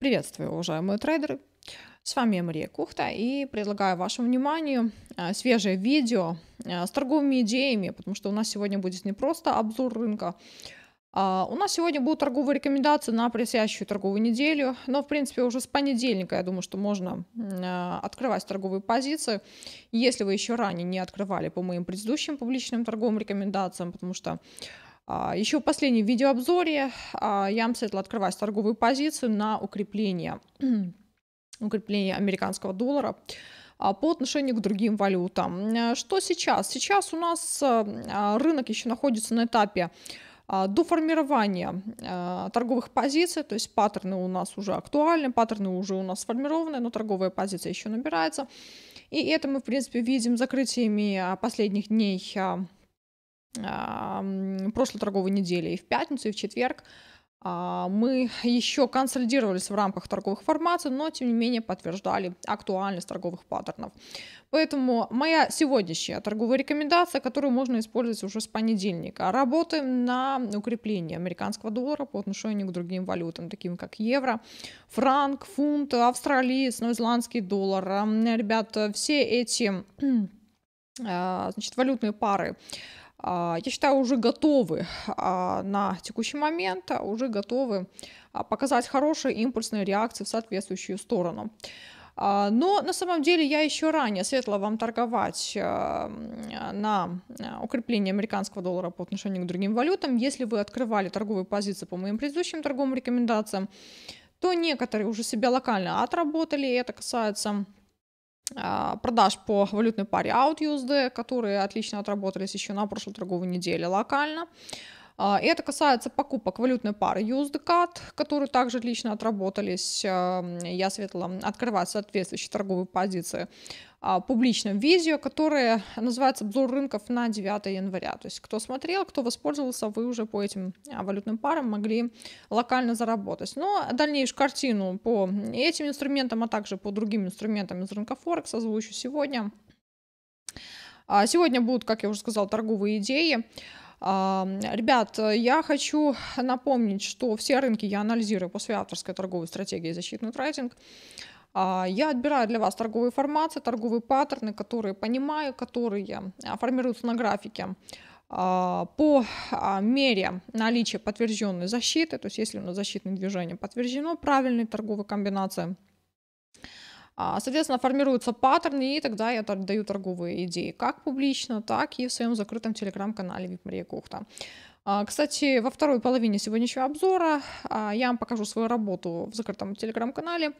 Приветствую, уважаемые трейдеры! С вами Мария Кухта и предлагаю вашему вниманию а, свежее видео а, с торговыми идеями, потому что у нас сегодня будет не просто обзор рынка, а у нас сегодня будут торговые рекомендации на предстоящую торговую неделю, но, в принципе, уже с понедельника, я думаю, что можно открывать торговые позиции, если вы еще ранее не открывали по моим предыдущим публичным торговым рекомендациям, потому что а, еще в последнем видеообзоре а, Ямсетл открывать торговую позицию на укрепление, укрепление американского доллара а, по отношению к другим валютам. Э, что сейчас? Сейчас у нас э, рынок еще находится на этапе до формирования э, торговых позиций, то есть паттерны у нас уже актуальны, паттерны уже у нас сформированы, но торговая позиция еще набирается. И это мы, в принципе, видим закрытиями последних дней прошлой торговой недели, и в пятницу, и в четверг а, мы еще консолидировались в рамках торговых формаций, но тем не менее подтверждали актуальность торговых паттернов. Поэтому моя сегодняшняя торговая рекомендация, которую можно использовать уже с понедельника. Работаем на укрепление американского доллара по отношению к другим валютам, таким как евро, франк, фунт, австралиец, новозеландский доллар. Ребята, все эти а, значит, валютные пары а, я считаю, уже готовы а, на текущий момент, а, уже готовы показать хорошие импульсные реакции в соответствующую сторону. Но на самом деле я еще ранее светла вам торговать на укрепление американского доллара по отношению к другим валютам. Если вы открывали торговые позиции по моим предыдущим торговым рекомендациям, то некоторые уже себя локально отработали, и это касается а, продаж по валютной паре OutUSD, которые отлично отработались еще на прошлой торговой неделе локально. А, и это касается покупок валютной пары USDCAT, которые также отлично отработались. Я советовала открывать соответствующие торговые позиции а, публичном видео, которое называется «Обзор рынков на 9 января». То есть кто смотрел, кто воспользовался, вы уже по этим а, валютным парам могли локально заработать. Но дальнейшую картину по этим инструментам, а также по другим инструментам из рынка Форекс озвучу сегодня. А, сегодня будут, как я уже сказал, торговые идеи. Ребят, я хочу напомнить, что все рынки я анализирую после авторской торговой стратегии «Защитный трейдинг». А, я отбираю для вас торговые формации, торговые паттерны, которые понимаю, которые а, формируются на графике а, по мере наличия подтвержденной защиты, то есть если у нас защитное движение подтверждено правильной торговой комбинации, Соответственно, формируются паттерны, и тогда я даю торговые идеи как публично, так и в своем закрытом телеграм-канале VIP Мария Кухта. Кстати, во второй половине сегодняшнего обзора я вам покажу свою работу в закрытом телеграм-канале.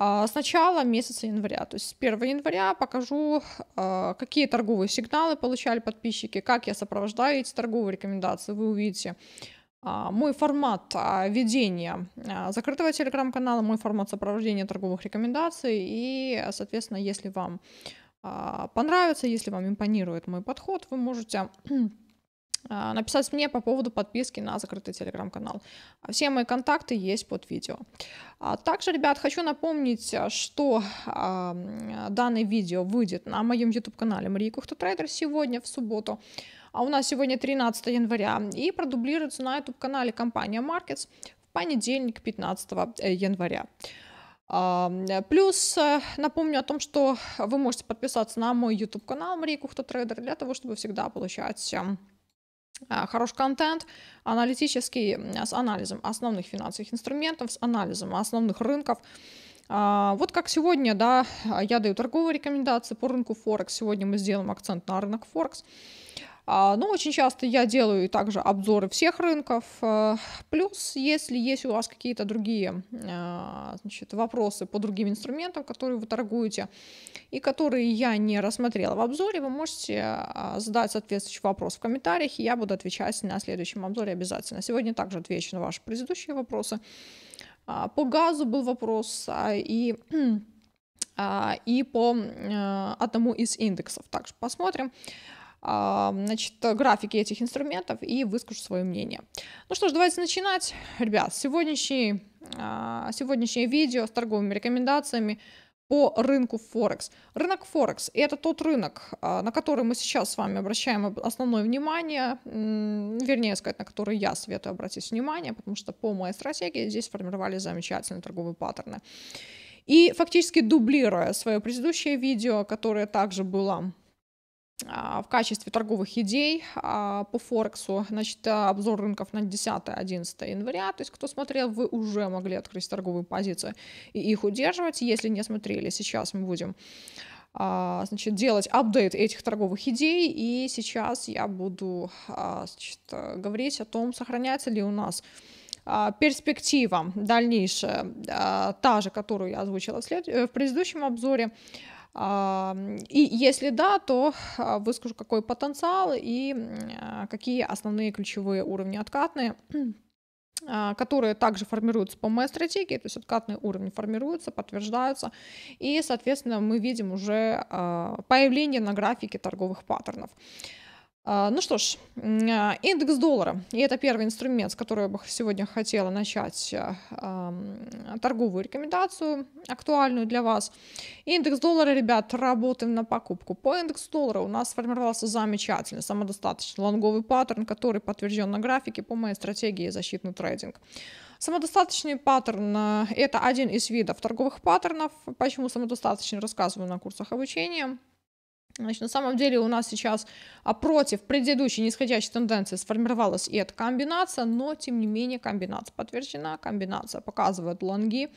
А, с начала месяца января. То есть с 1 января покажу, а, какие торговые сигналы получали подписчики, как я сопровождаю эти торговые рекомендации. Вы увидите а, мой формат ведения закрытого телеграм-канала, мой формат сопровождения торговых рекомендаций. И, соответственно, если вам понравится, если вам импонирует мой подход, вы можете а, написать мне по поводу подписки на закрытый телеграм-канал. А все мои контакты есть под видео. А также, ребят, хочу напомнить, что данное видео выйдет на моем YouTube-канале Мария Кухта Трейдер сегодня, в субботу. А у нас сегодня 13 января и продублируется на YouTube-канале компания Markets в понедельник 15 э, января. Плюс э, напомню о том, что вы можете подписаться на мой YouTube-канал Мария Кухта Трейдер для того, чтобы всегда получать эм, а, хороший контент, аналитический с анализом основных финансовых инструментов, с анализом основных рынков. А, вот как сегодня, да, я даю торговые рекомендации по рынку Форекс. Сегодня мы сделаем акцент на рынок Форекс. А, ну очень часто я делаю также обзоры всех рынков. Э, плюс, если есть у вас какие-то другие а, значит, вопросы по другим инструментам, которые вы торгуете, и которые я не рассмотрела в обзоре, вы можете а, задать соответствующий вопрос в комментариях, и я буду отвечать на следующем обзоре обязательно. Сегодня также отвечу на ваши предыдущие вопросы. По газу был вопрос, и и по э, одному из индексов. Также посмотрим. А, значит, графики этих инструментов и выскажу свое мнение. Ну что ж, давайте начинать. Ребят, сегодняшний, а, сегодняшнее видео с торговыми рекомендациями по рынку Форекс. Рынок Форекс – это тот рынок, а, на который мы сейчас с вами обращаем основное внимание, вернее сказать, на который я советую обратить внимание, потому что по моей стратегии здесь сформировали замечательные торговые паттерны. И фактически дублируя свое предыдущее видео, которое также было а, в качестве торговых идей а, по Форексу, значит, обзор рынков на 10-11 января, то есть кто смотрел, вы уже могли открыть торговые позиции и их удерживать, если не смотрели, сейчас мы будем а, значит, делать апдейт этих торговых идей, и сейчас я буду значит, говорить о том, сохраняется ли у нас перспектива дальнейшая, та же, которую я озвучила в, след... Э, в предыдущем обзоре, а, и если да, то а, выскажу, какой потенциал и а, какие основные ключевые уровни откатные, которые также формируются по моей стратегии, то есть откатные уровни формируются, подтверждаются, и, соответственно, мы видим уже появление на графике торговых паттернов. А, ну что ж, а, индекс доллара, и это первый инструмент, с которого я бы сегодня хотела начать а, торговую рекомендацию, актуальную для вас. Индекс доллара, ребят, работаем на покупку. По индексу доллара у нас сформировался замечательный, самодостаточный лонговый паттерн, который подтвержден на графике по моей стратегии защитный трейдинг. Самодостаточный паттерн – это один из видов торговых паттернов. Почему самодостаточный, рассказываю на курсах обучения. Значит, на самом деле у нас сейчас а, против предыдущей нисходящей тенденции сформировалась и эта комбинация, но тем не менее комбинация подтверждена, комбинация показывает лонги,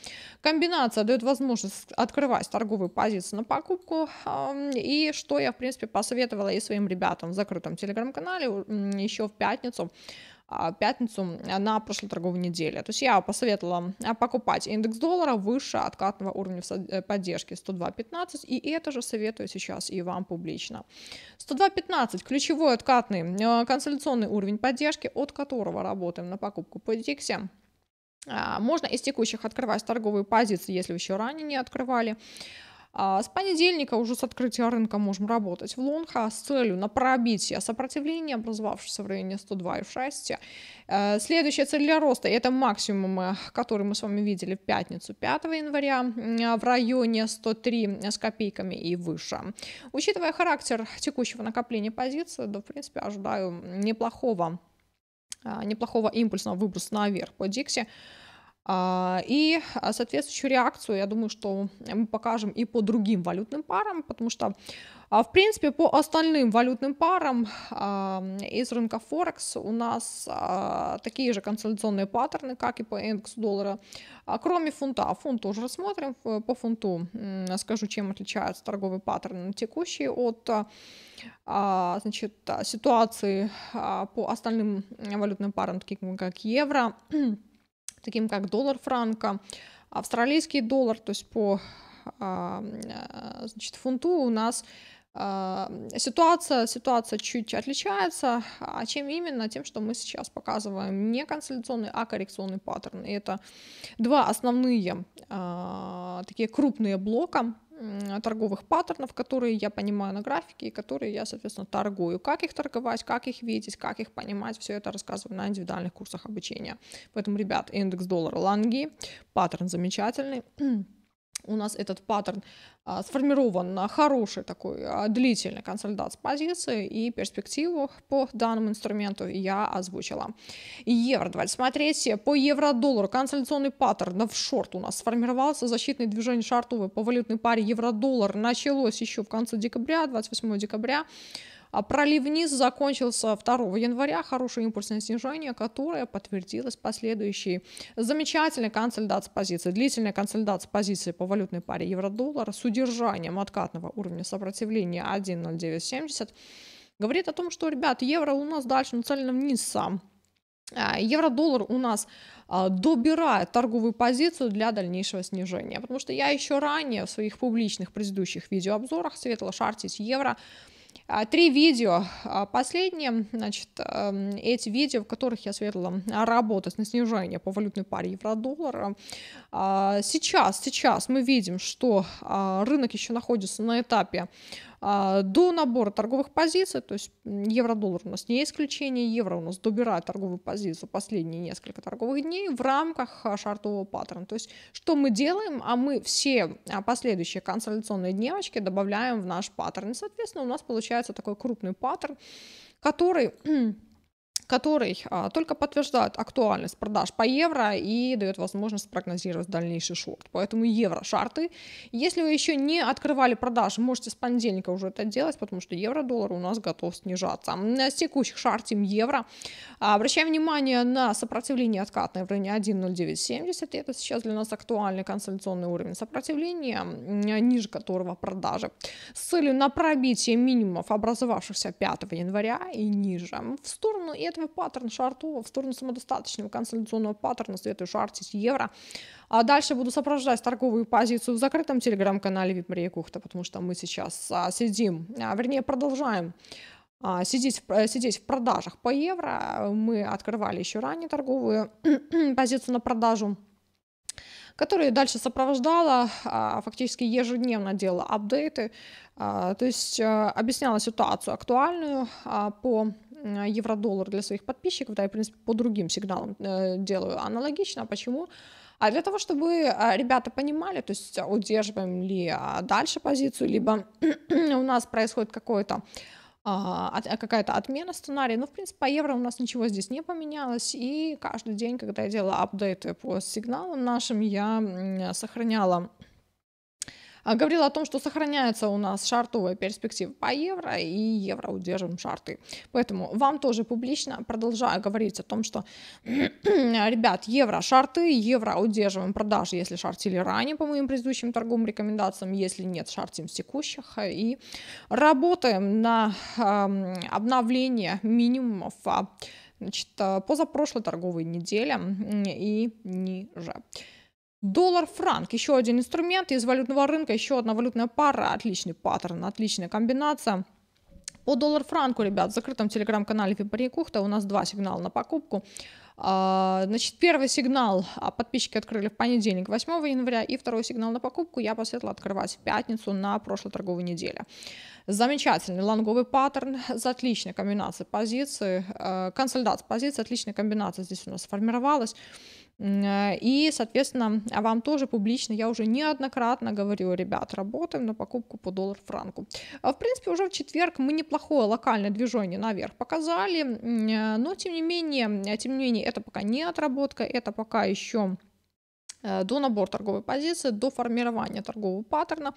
комбинация дает возможность открывать торговые позиции на покупку, и что я, в принципе, посоветовала и своим ребятам в закрытом телеграм-канале еще в пятницу, а, пятницу а, на прошлой торговой неделе. То есть я посоветовала а, покупать индекс доллара выше откатного уровня э, поддержки 102.15, и это же советую сейчас и вам публично. 102.15 – ключевой откатный консолидационный уровень поддержки, от которого работаем на покупку по Диксе. Можно из текущих открывать торговые позиции, если вы еще ранее не открывали. А, с понедельника уже с открытия рынка можем работать в лонгах с целью на пробитие сопротивления, образовавшегося в районе 102,6. Э, следующая цель для роста – это максимум, э, который мы с вами видели в пятницу 5 января в районе 103 с копейками и выше. Учитывая характер текущего накопления позиций, да, в принципе, ожидаю неплохого а, неплохого импульсного выброса наверх по Дикси. А, и а, соответствующую реакцию, я думаю, что мы покажем и по другим валютным парам, потому что, а, в принципе, по остальным валютным парам из рынка Форекс у нас такие же консолидационные паттерны, как и по индексу доллара, кроме фунта. Фунт тоже рассмотрим. Э, по фунту скажу, чем отличаются торговые паттерны текущие от значит, ситуации по остальным валютным парам, таким как евро, таким как доллар франка, австралийский доллар, то есть по а, э, значит, фунту у нас а, ситуация, ситуация чуть отличается. А чем именно? Тем, что мы сейчас показываем не консолидационный, а коррекционный паттерн. И это два основные а, такие крупные блока, торговых паттернов, которые я понимаю на графике и которые я, соответственно, торгую. Как их торговать, как их видеть, как их понимать, все это рассказываю на индивидуальных курсах обучения. Поэтому, ребят, индекс доллара лонги, паттерн замечательный. у нас этот паттерн а, сформирован на хороший такой а, длительный консолидат позиции и перспективу по данному инструменту я озвучила. Евро, давайте смотреть, по евро-доллару консолидационный паттерн в шорт у нас сформировался, защитные движение шартовые по валютной паре евро-доллар началось еще в конце декабря, 28 декабря, а пролив вниз закончился 2 января, хорошее импульсное снижение, которое подтвердилось последующей замечательной консолидации позиции, длительная консолидация позиции по валютной паре евро-доллар с удержанием откатного уровня сопротивления 1.0970 говорит о том, что, ребят, евро у нас дальше нацелено вниз сам. А, евро-доллар у нас а, добирает торговую позицию для дальнейшего снижения, потому что я еще ранее в своих публичных предыдущих видеообзорах советовала шартить евро а, три видео. А, последние, значит, эм, эти видео, в которых я сверила а, работать на снижение по валютной паре евро-доллара. Сейчас, сейчас мы видим, что рынок еще находится на этапе а, до набора торговых позиций, то есть евро-доллар у нас не исключение, евро у нас добирает торговую позицию последние несколько торговых дней в рамках а, шартового паттерна. То есть что мы делаем, а мы все а, последующие консолидационные дневочки добавляем в наш паттерн. И, соответственно, у нас получается такой крупный паттерн, который который а, только подтверждает актуальность продаж по евро и дает возможность прогнозировать дальнейший шорт. Поэтому евро-шарты. Если вы еще не открывали продаж, можете с понедельника уже это делать, потому что евро-доллар у нас готов снижаться. На текущих шартим евро. А, обращаем внимание на сопротивление откатной в районе 1.0970. Это сейчас для нас актуальный консолидационный уровень сопротивления, ниже которого продажи. С целью на пробитие минимумов, образовавшихся 5 января и ниже. В сторону этого Поставив паттерн шарту в сторону самодостаточного консолидационного паттерна, советую шартить евро. А дальше буду сопровождать торговую позицию в закрытом телеграм-канале VIP Мария Кухта, потому что мы сейчас а, сидим, а, вернее продолжаем а, сидеть, э, сидеть в продажах по евро. Мы открывали еще ранее торговую позицию на продажу которая дальше сопровождала, а, фактически ежедневно делала апдейты, а, то есть э, объясняла ситуацию актуальную по Э, евро-доллар для своих подписчиков, да, я, в принципе, по другим сигналам э, делаю аналогично. А почему? А для того, чтобы а, ребята понимали, то есть удерживаем ли а, дальше позицию, либо у нас происходит какое-то какая-то отмена сценария, но, в принципе, по евро у нас ничего здесь не поменялось, и каждый день, когда я делала апдейты по сигналам нашим, я сохраняла а, Говорил о том, что сохраняется у нас шартовая перспектива по евро, и евро удержим шарты. Поэтому вам тоже публично продолжаю говорить о том, что, ребят, евро шарты, евро удерживаем продажи, если шартили ранее по моим предыдущим торговым рекомендациям, если нет, шартим с текущих, и работаем на э, обновление минимумов а, значит, э, позапрошлой торговой недели и ниже. Доллар-франк – еще один инструмент из валютного рынка, еще одна валютная пара, отличный паттерн, отличная комбинация. По доллар-франку, ребят, в закрытом телеграм-канале Фибари Кухта у нас два сигнала на покупку. А, значит, первый сигнал а, подписчики открыли в понедельник, 8 января, и второй сигнал на покупку я посоветовала открывать в пятницу на прошлой торговой неделе. Замечательный лонговый паттерн с отличной комбинацией позиций, э, консолидация позиций, отличная комбинация здесь у нас сформировалась. Э, и, соответственно, а вам тоже публично, я уже неоднократно говорю, ребят, работаем на покупку по доллар-франку. А, в принципе, уже в четверг мы неплохое локальное движение наверх показали, э, но тем не менее, тем не менее, это пока не отработка, это пока еще Э, до набора торговой позиции, до формирования торгового паттерна,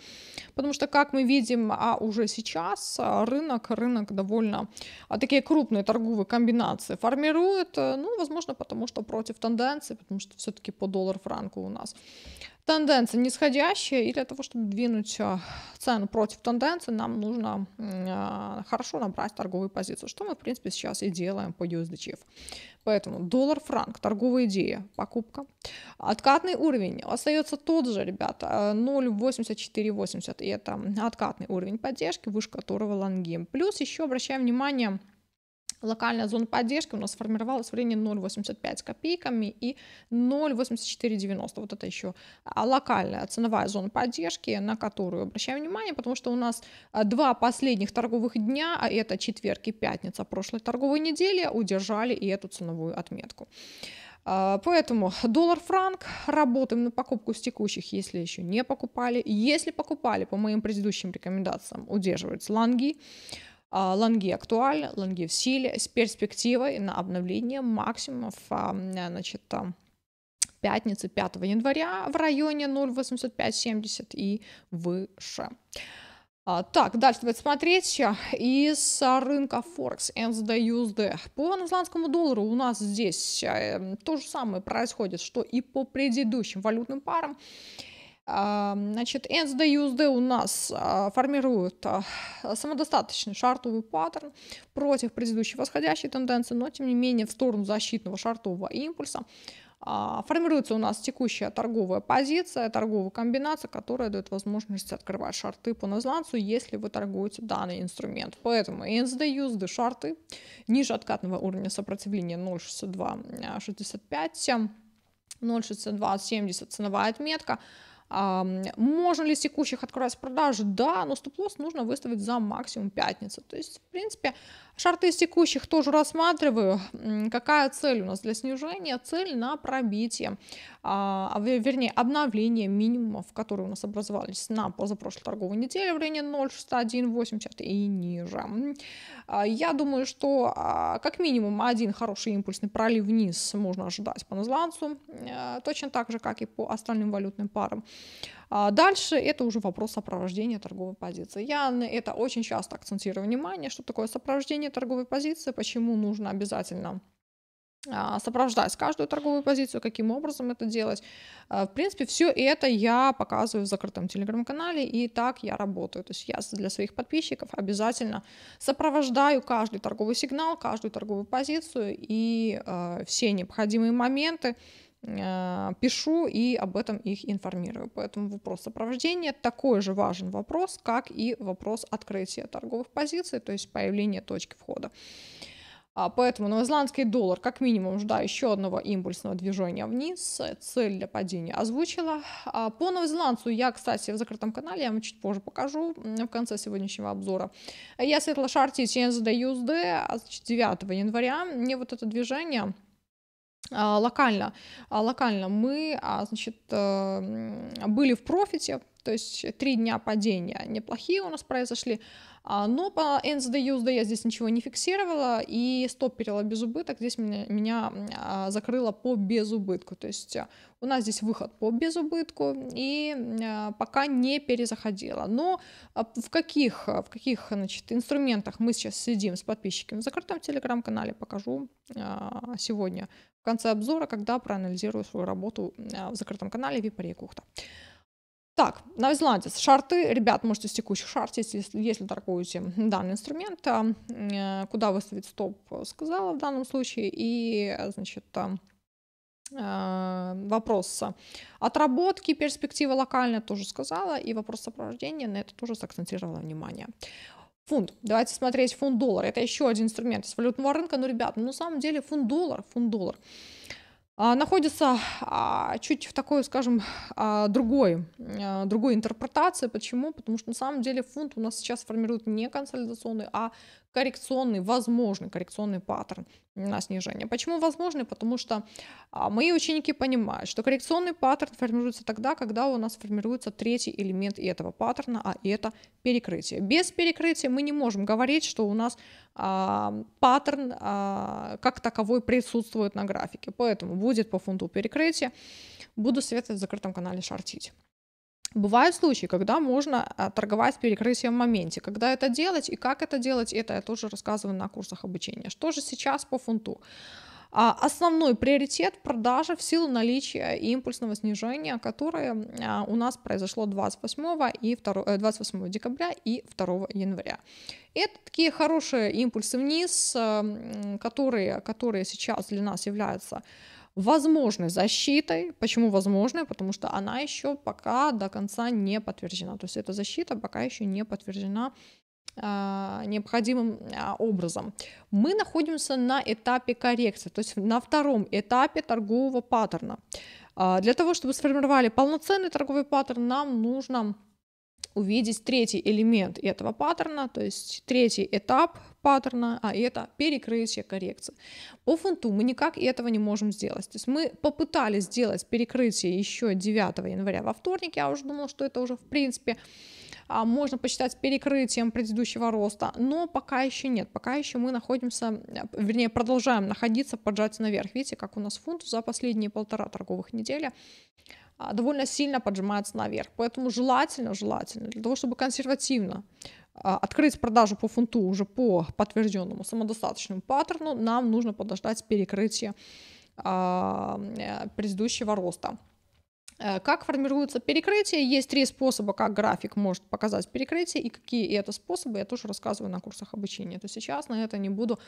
потому что, как мы видим, а уже сейчас э, рынок, рынок довольно а, такие крупные торговые комбинации формирует, ну, возможно, потому что против тенденции, потому что все-таки по доллар-франку у нас тенденция нисходящая, и для того, чтобы двинуть э, цену против тенденции, нам нужно э, хорошо набрать торговые позиции, что мы, в принципе, сейчас и делаем по USDCF. Поэтому доллар-франк, торговая идея, покупка. Откатный уровень остается тот же, ребята, 0.8480, э, и это откатный уровень поддержки, выше которого лонги. Плюс еще обращаем внимание локальная зона поддержки у нас сформировалась в районе 0,85 копейками и 0,8490. Вот это еще а, локальная ценовая зона поддержки, на которую обращаем внимание, потому что у нас а, два последних торговых дня, а это четверг и пятница прошлой торговой недели, удержали и эту ценовую отметку. А, поэтому доллар-франк, работаем на покупку с текущих, если еще не покупали. Если покупали, по моим предыдущим рекомендациям, удерживаются лонги. А, лонги актуальны, лонги в силе с перспективой на обновление максимумов а, значит, пятницы 5 января в районе 0,8570 и выше. А, так, дальше давайте смотреть. Из рынка Forex NZD, По новозеландскому доллару у нас здесь э, то же самое происходит, что и по предыдущим валютным парам. Значит, NSD-USD у нас а, формирует а, самодостаточный шартовый паттерн против предыдущей восходящей тенденции, но тем не менее в сторону защитного шартового импульса. А, формируется у нас текущая торговая позиция, торговая комбинация, которая дает возможность открывать шарты по названцу, если вы торгуете данный инструмент. Поэтому NSD, USD шарты ниже откатного уровня сопротивления 0.6265, 0.6270 ценовая отметка можно ли с текущих открывать продажи? Да, но стоп-лосс нужно выставить за максимум пятницы. То есть, в принципе, Шарты из текущих тоже рассматриваю. Какая цель у нас для снижения? Цель на пробитие, а, а вернее, обновление минимумов, которые у нас образовались на позапрошлой торговой неделе в районе 0,601,80 и ниже. А, я думаю, что а, как минимум один хороший импульсный пролив вниз можно ожидать по назланцу, точно так же, как и по остальным валютным парам. А дальше это уже вопрос сопровождения торговой позиции. Я на это очень часто акцентирую внимание, что такое сопровождение торговой позиции, почему нужно обязательно а, сопровождать каждую торговую позицию, каким образом это делать. А, в принципе, все это я показываю в закрытом телеграм-канале, и так я работаю. То есть я для своих подписчиков обязательно сопровождаю каждый торговый сигнал, каждую торговую позицию и э, все необходимые моменты а, пишу и об этом их информирую. Поэтому вопрос сопровождения такой же важен вопрос, как и вопрос открытия торговых позиций, то есть появления точки входа. А, поэтому новозеландский доллар как минимум ждал еще одного импульсного движения вниз. Цель для падения озвучила. А, по новозеландцу я, кстати, в закрытом канале, я вам чуть позже покажу в конце сегодняшнего обзора. Я светло шарте CNZD USD 9 января. Мне вот это движение а, локально, а, локально мы, а, значит, э, были в профите, то есть три дня падения неплохие у нас произошли, но по NSD-USD я здесь ничего не фиксировала, и стоп-перила без убыток здесь меня, меня закрыло по безубытку, то есть у нас здесь выход по безубытку, и пока не перезаходила. Но в каких, в каких значит, инструментах мы сейчас сидим с подписчиками в закрытом телеграм-канале, покажу сегодня в конце обзора, когда проанализирую свою работу а, в закрытом канале Випари и Кухта. Так, новозеландец. Шарты, ребят, можете с текущих шарт, если, если торгуете данный инструмент, а, э, куда выставить стоп, сказала в данном случае, и, значит, а, вопрос отработки перспектива локальная тоже сказала, и вопрос сопровождения на это тоже сакцентировала внимание. Фунт. Давайте смотреть фунт-доллар. Это еще один инструмент из валютного рынка. Но, ребят, ну, на самом деле фунт-доллар, фунт-доллар а, находится а, чуть в такой, скажем, а, другой, а, другой интерпретации. Почему? Потому что на самом деле фунт у нас сейчас формирует не консолидационный, а коррекционный, возможный коррекционный паттерн на снижение. Почему возможный? Потому что а, мои ученики понимают, что коррекционный паттерн формируется тогда, когда у нас формируется третий элемент этого паттерна, а это перекрытие. Без перекрытия мы не можем говорить, что у нас а, паттерн а, как таковой присутствует на графике. Поэтому будет по фунту перекрытие Буду советовать в закрытом канале шортить. Бывают случаи, когда можно а, торговать перекрытием в моменте. Когда это делать и как это делать, это я тоже рассказываю на курсах обучения. Что же сейчас по фунту? А, основной приоритет продажи в силу наличия импульсного снижения, которое а, у нас произошло 28, и 2, 28 э, декабря и 2 января. Это такие хорошие импульсы вниз, э, которые, которые сейчас для нас являются возможной защитой. Почему возможной? Потому что она еще пока до конца не подтверждена. То есть эта защита пока еще не подтверждена а, необходимым а, образом. Мы находимся на этапе коррекции, то есть на втором этапе торгового паттерна. А, для того, чтобы сформировали полноценный торговый паттерн, нам нужно увидеть третий элемент этого паттерна, то есть третий этап паттерна, а это перекрытие коррекции. По фунту мы никак этого не можем сделать. То есть мы попытались сделать перекрытие еще 9 января во вторник, я уже думала, что это уже в принципе а, можно посчитать перекрытием предыдущего роста, но пока еще нет, пока еще мы находимся, вернее продолжаем находиться, поджать наверх. Видите, как у нас фунт за последние полтора торговых недели а, довольно сильно поджимается наверх. Поэтому желательно, желательно, для того, чтобы консервативно а, открыть продажу по фунту уже по подтвержденному самодостаточному паттерну, нам нужно подождать перекрытие а, э, предыдущего роста. Э, как формируется перекрытие? Есть три способа, как график может показать перекрытие, и какие это способы, я тоже рассказываю на курсах обучения. То сейчас на это не буду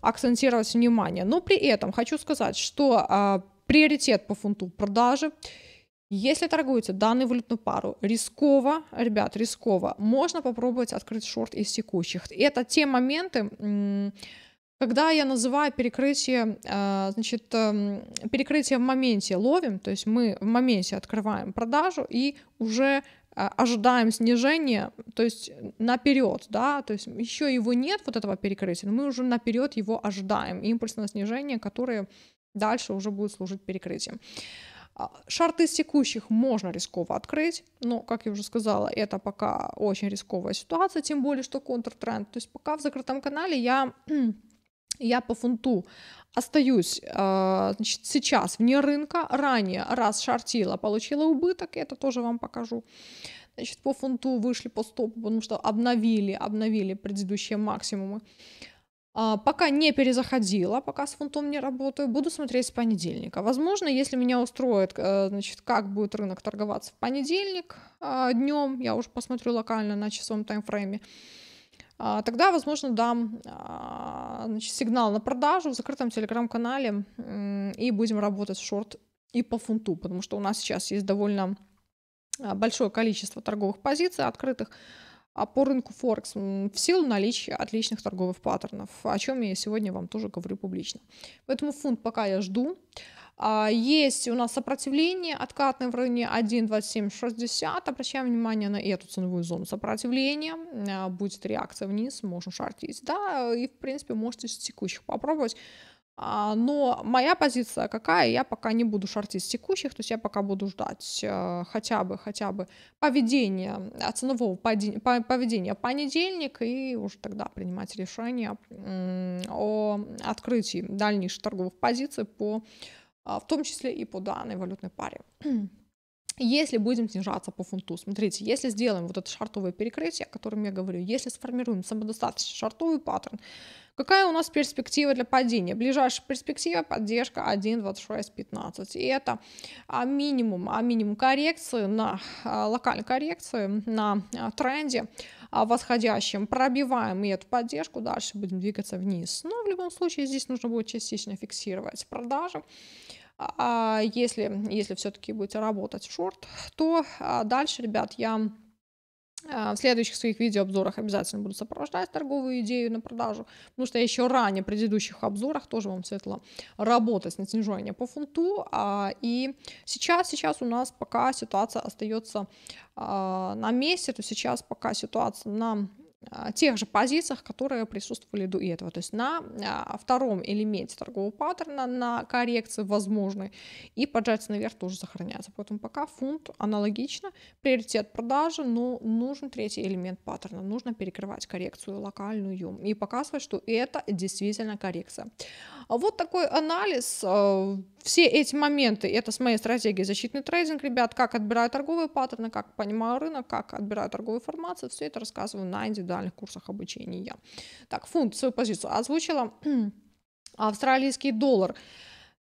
акцентировать внимание. Но при этом хочу сказать, что приоритет по фунту продажи – если торгуете данную валютную пару, рисково, ребят, рисково, можно попробовать открыть шорт из текущих. Это те моменты, когда я называю перекрытие, э, значит, эм, перекрытие в моменте ловим, то есть мы в моменте открываем продажу и уже э, ожидаем снижения, то есть наперед, да, то есть еще его нет, вот этого перекрытия, но мы уже наперед его ожидаем, импульсное снижение, которое дальше уже будет служить перекрытием. А, шарты из текущих можно рисково открыть, но, как я уже сказала, это пока очень рисковая ситуация, тем более, что контртренд. То есть пока в закрытом канале я, я по фунту остаюсь э, значит, сейчас вне рынка. Ранее раз шартила, получила убыток, это тоже вам покажу. Значит, по фунту вышли по стопу, потому что обновили, обновили предыдущие максимумы. А, пока не перезаходила, пока с фунтом не работаю, буду смотреть с понедельника. Возможно, если меня устроит, э, значит, как будет рынок торговаться в понедельник а, днем, я уже посмотрю локально на часовом таймфрейме, а, тогда, возможно, дам значит, сигнал на продажу в закрытом телеграм-канале и будем работать в шорт и по фунту, потому что у нас сейчас есть довольно большое количество торговых позиций открытых, а по рынку Форекс в силу наличия отличных торговых паттернов, о чем я сегодня вам тоже говорю публично. Поэтому фунт пока я жду. А, есть у нас сопротивление откатное в районе 1.2760. Обращаем внимание на эту ценовую зону сопротивления. А, будет реакция вниз, можно шортить. Да, и в принципе можете с текущих попробовать. А, но моя позиция какая? Я пока не буду шортить текущих, то есть я пока буду ждать э, хотя бы, хотя бы поведения, а, ценового поведения понедельник и уже тогда принимать решение о открытии дальнейших торговых позиций по, а, в том числе и по данной валютной паре. Если будем снижаться по фунту, смотрите, если сделаем вот это шартовое перекрытие, о котором я говорю, если сформируем самодостаточный шартовый паттерн, Какая у нас перспектива для падения? Ближайшая перспектива поддержка 1.2615. И это а, минимум, а минимум коррекции на а, локальной коррекции на а, тренде восходящем. Пробиваем и эту поддержку, дальше будем двигаться вниз. Но в любом случае здесь нужно будет частично фиксировать продажи. Если, если все-таки будете работать в шорт, то дальше, ребят, я а, в следующих своих видеообзорах обязательно буду сопровождать торговую идею на продажу, потому что я еще ранее в предыдущих обзорах тоже вам советовала работать на снижение а по фунту. А, и сейчас, сейчас у нас пока ситуация остается на месте, то сейчас пока ситуация на а, тех же позициях, которые присутствовали до этого. То есть на а, втором элементе торгового паттерна, на коррекции возможной, и поджатие наверх тоже сохраняется. Поэтому пока фунт аналогично, приоритет продажи, но нужен третий элемент паттерна. Нужно перекрывать коррекцию локальную и показывать, что это действительно коррекция. Вот такой анализ. А, все эти моменты, это с моей стратегии защитный трейдинг, ребят, как отбираю торговые паттерны, как понимаю рынок, как отбираю торговые формации, все это рассказываю на индивидуальном индивидуальных курсах обучения. Так, фунт свою позицию озвучила. Австралийский доллар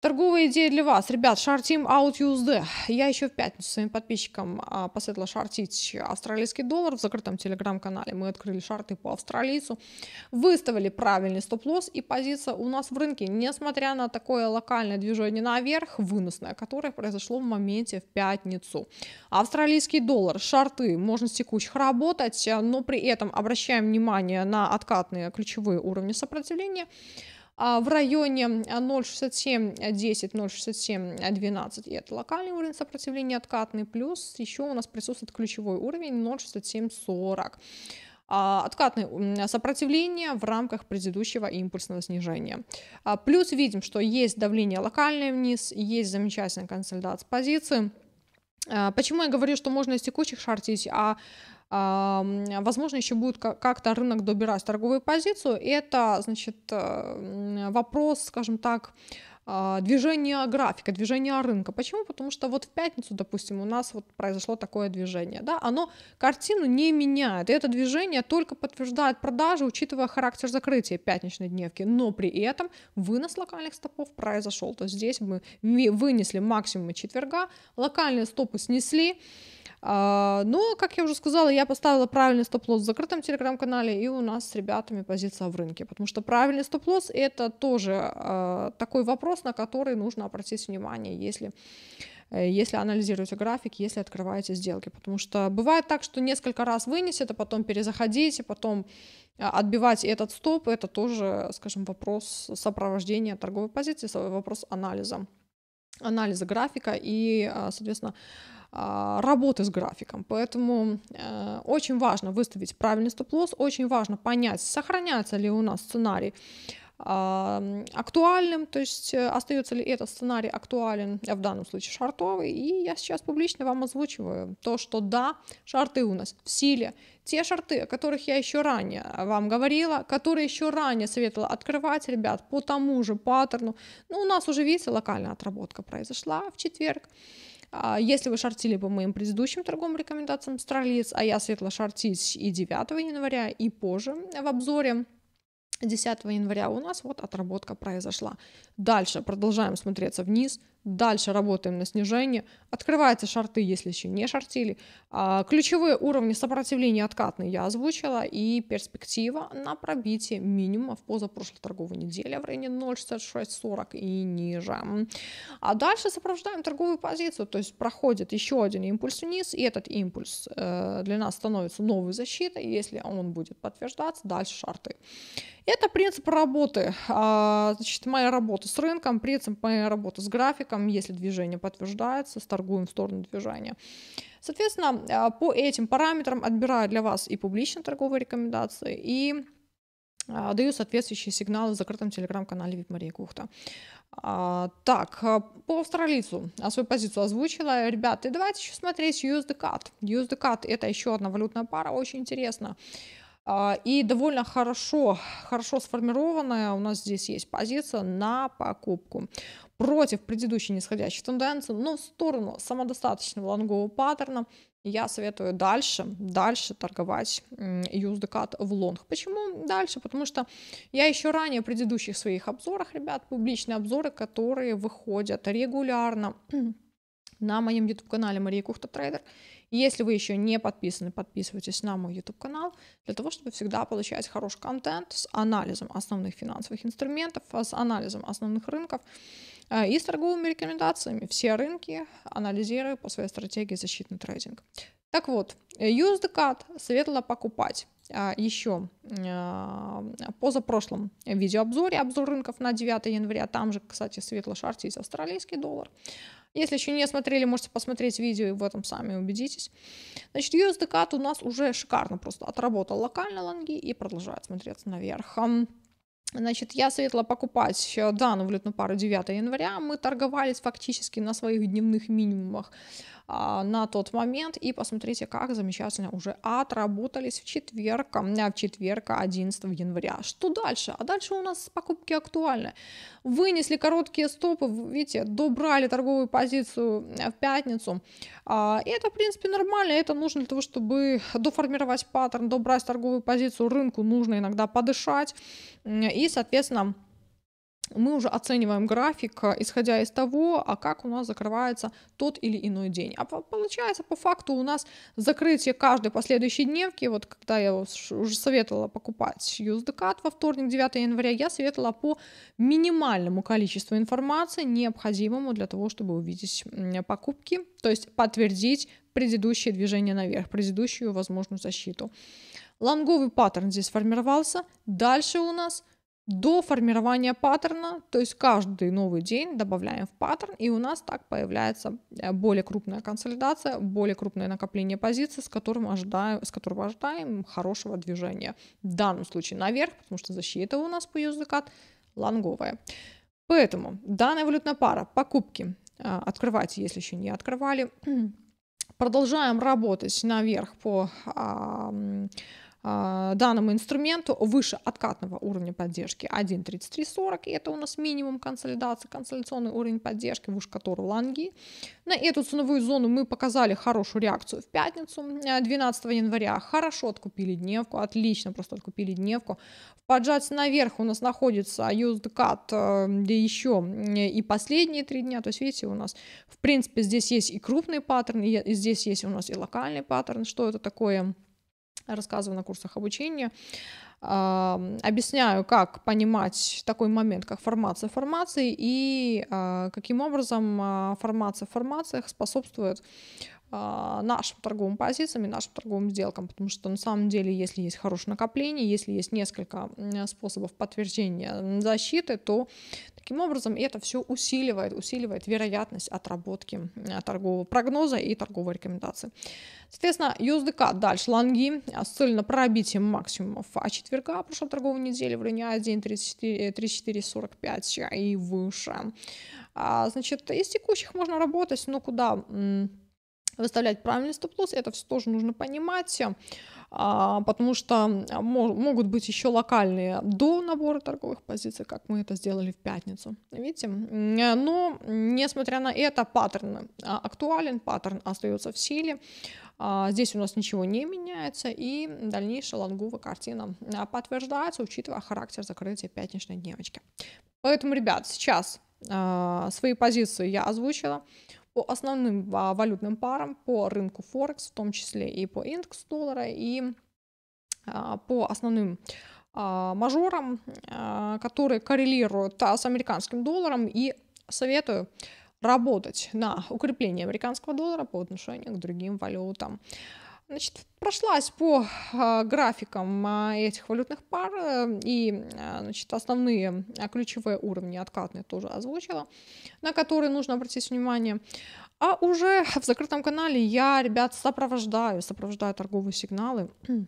Торговая идея для вас. Ребят, шартим out USD. Я еще в пятницу своим подписчикам а, посоветовала шартить австралийский доллар в закрытом телеграм-канале. Мы открыли шарты по австралийцу, выставили правильный стоп-лосс и позиция у нас в рынке, несмотря на такое локальное движение наверх, выносное, которое произошло в моменте в пятницу. Австралийский доллар, шарты, можно с текущих работать, но при этом обращаем внимание на откатные ключевые уровни сопротивления. А, в районе 0,6710, а, 0,6712, э, э, и это локальный уровень сопротивления откатный, плюс еще у нас присутствует ключевой уровень 0,6740 а, откатное сопротивление в рамках предыдущего импульсного снижения. Плюс видим, что есть давление локальное вниз, есть замечательная консолидация позиции. Почему я говорю, что можно из текущих шортить, а а, возможно, еще будет как-то рынок добирать торговую позицию. Это, значит, э, вопрос, скажем так, а, движение графика, движение рынка. Почему? Потому что вот в пятницу, допустим, у нас вот произошло такое движение, да, оно картину не меняет, и это движение только подтверждает продажи, учитывая характер закрытия пятничной дневки, но при этом вынос локальных стопов произошел, то есть здесь мы вынесли максимумы четверга, локальные стопы снесли, а, но, как я уже сказала, я поставила правильный стоп-лосс в закрытом телеграм-канале, и у нас с ребятами позиция в рынке, потому что правильный стоп-лосс — это тоже а, такой вопрос, на который нужно обратить внимание, если э, если анализируете график, если открываете сделки. Потому что бывает так, что несколько раз вынесет, а потом перезаходите, потом э, отбивать этот стоп, это тоже, скажем, вопрос сопровождения торговой позиции, вопрос анализа анализа графика и, а, соответственно, а, работы с графиком. Поэтому э, очень важно выставить правильный стоп-лосс, очень важно понять, сохраняется ли у нас сценарий э, актуальным, то есть э, остается ли этот сценарий актуален, э, в данном случае шартовый, и я сейчас публично вам озвучиваю то, что да, шарты у нас в силе, те шарты, о которых я еще ранее вам говорила, которые еще ранее советовала открывать, ребят, по тому же паттерну, ну у нас уже, видите, локальная отработка произошла в четверг, а если вы шортили по моим предыдущим торговым рекомендациям страниц, а я светло шортить и 9 января, и позже в обзоре, 10 января у нас вот отработка произошла. Дальше продолжаем смотреться вниз, Дальше работаем на снижение. Открываются шарты, если еще не шортили. А, ключевые уровни сопротивления откатные я озвучила. И перспектива на пробитие минимума в позапрошлой торговой неделе в районе 0,6640 и ниже. А дальше сопровождаем торговую позицию. То есть проходит еще один импульс вниз. И этот импульс э, для нас становится новой защитой. Если он будет подтверждаться, дальше шарты. Это принцип работы. А, значит, моя работа с рынком, принцип моей работы с графиком там, если движение подтверждается, сторгуем в сторону движения. Соответственно, а, по этим параметрам отбираю для вас и публичные торговые рекомендации, и а, даю соответствующие сигналы в закрытом телеграм-канале VIP Мария Кухта. А, так, по австралийцу свою позицию озвучила. Ребята, и давайте еще смотреть USDCAD. USDCAD — это еще одна валютная пара, очень интересно. А, и довольно хорошо, хорошо сформированная у нас здесь есть позиция на покупку против предыдущей нисходящей тенденции, но в сторону самодостаточного лонгового паттерна я советую дальше, дальше торговать USDCAT в лонг. Почему дальше? Потому что я еще ранее в предыдущих своих обзорах, ребят, публичные обзоры, которые выходят регулярно на моем YouTube-канале Мария Кухта Трейдер, и если вы еще не подписаны, подписывайтесь на мой YouTube-канал, для того, чтобы всегда получать хороший контент с анализом основных финансовых инструментов, а с анализом основных рынков э, и с торговыми рекомендациями. Все рынки анализирую по своей стратегии защитный трейдинг. Так вот, USDCAT э, советовала покупать. А, еще а, позапрошлом видеообзоре, обзор рынков на 9 января, там же, кстати, светло-шарти есть австралийский доллар. Если еще не смотрели, можете посмотреть видео и в этом сами убедитесь. Значит, USDCAT у нас уже шикарно просто отработал локально лонги и продолжает смотреться наверх. Значит, я советовала покупать данную валютную пару 9 января. Мы торговались фактически на своих дневных минимумах а, на тот момент. И посмотрите, как замечательно уже отработались в четверг, а, в четверг 11 января. Что дальше? А дальше у нас покупки актуальны. Вынесли короткие стопы, видите, добрали торговую позицию э, в пятницу. А, и это, в принципе, нормально. Это нужно для того, чтобы доформировать паттерн, добрать торговую позицию рынку, нужно иногда подышать. И, соответственно, мы уже оцениваем график, э, исходя из того, а как у нас закрывается тот или иной день. А получается, по факту у нас закрытие каждой последующей дневки, вот когда я уже советовала покупать USDCAT во вторник, 9 января, я советовала по минимальному количеству информации, необходимому для того, чтобы увидеть покупки, то есть подтвердить предыдущее движение наверх, предыдущую возможную защиту. Лонговый паттерн здесь сформировался, дальше у нас – до формирования паттерна, то есть каждый новый день добавляем в паттерн, и у нас так появляется э, более крупная консолидация, более крупное накопление позиций, с, которым ожидаем, с которого ожидаем хорошего движения. В данном случае наверх, потому что защита у нас по USDCAT лонговая. Поэтому данная валютная пара, покупки, э, открывайте, если еще не открывали, продолжаем работать наверх по а, а, данному инструменту выше откатного уровня поддержки 1.3340, и это у нас минимум консолидации, консолидационный уровень поддержки, выше которого лонги. На эту ценовую зону мы показали хорошую реакцию в пятницу, 12 а, января, хорошо откупили дневку, отлично просто откупили дневку. Поджать наверх у нас находится USDCAT, а, где еще и последние три дня, то есть видите, у нас в принципе здесь есть и крупный паттерн, и здесь есть у нас и локальный паттерн, что это такое? рассказываю на курсах обучения, объясняю, как понимать такой момент, как формация формации и а, каким образом а, формация в формациях способствует а, нашим торговым позициям и нашим торговым сделкам, потому что на самом деле, если есть хорошее накопление, если есть несколько способов подтверждения защиты, то таким образом это все усиливает, усиливает вероятность отработки а, торгового прогноза и торговой рекомендации. Соответственно, USDK дальше лонги а, с целью на пробитие максимумов а четверга прошлой торговой недели в районе 1.3445 э, и выше. Значит, из текущих можно работать, но куда выставлять правильный стоп-лосс, это все тоже нужно понимать, э, потому что могут быть еще локальные до набора торговых позиций, как мы это сделали в пятницу, видите, э, но несмотря на это паттерн э, актуален, паттерн остается в силе, Здесь у нас ничего не меняется, и дальнейшая лонговая картина подтверждается, учитывая характер закрытия пятничной девочки Поэтому, ребят, сейчас свои позиции я озвучила по основным а, валютным парам, по рынку Форекс, в том числе и по индексу доллара, и а, по основным а, мажорам, которые коррелируют с американским долларом, и советую работать на укрепление американского доллара по отношению к другим валютам. Значит, прошлась по а, графикам а, этих валютных пар э, и а, значит, основные ключевые уровни откатные тоже озвучила, на которые нужно обратить внимание. А уже в закрытом канале я, ребят, сопровождаю, сопровождаю торговые сигналы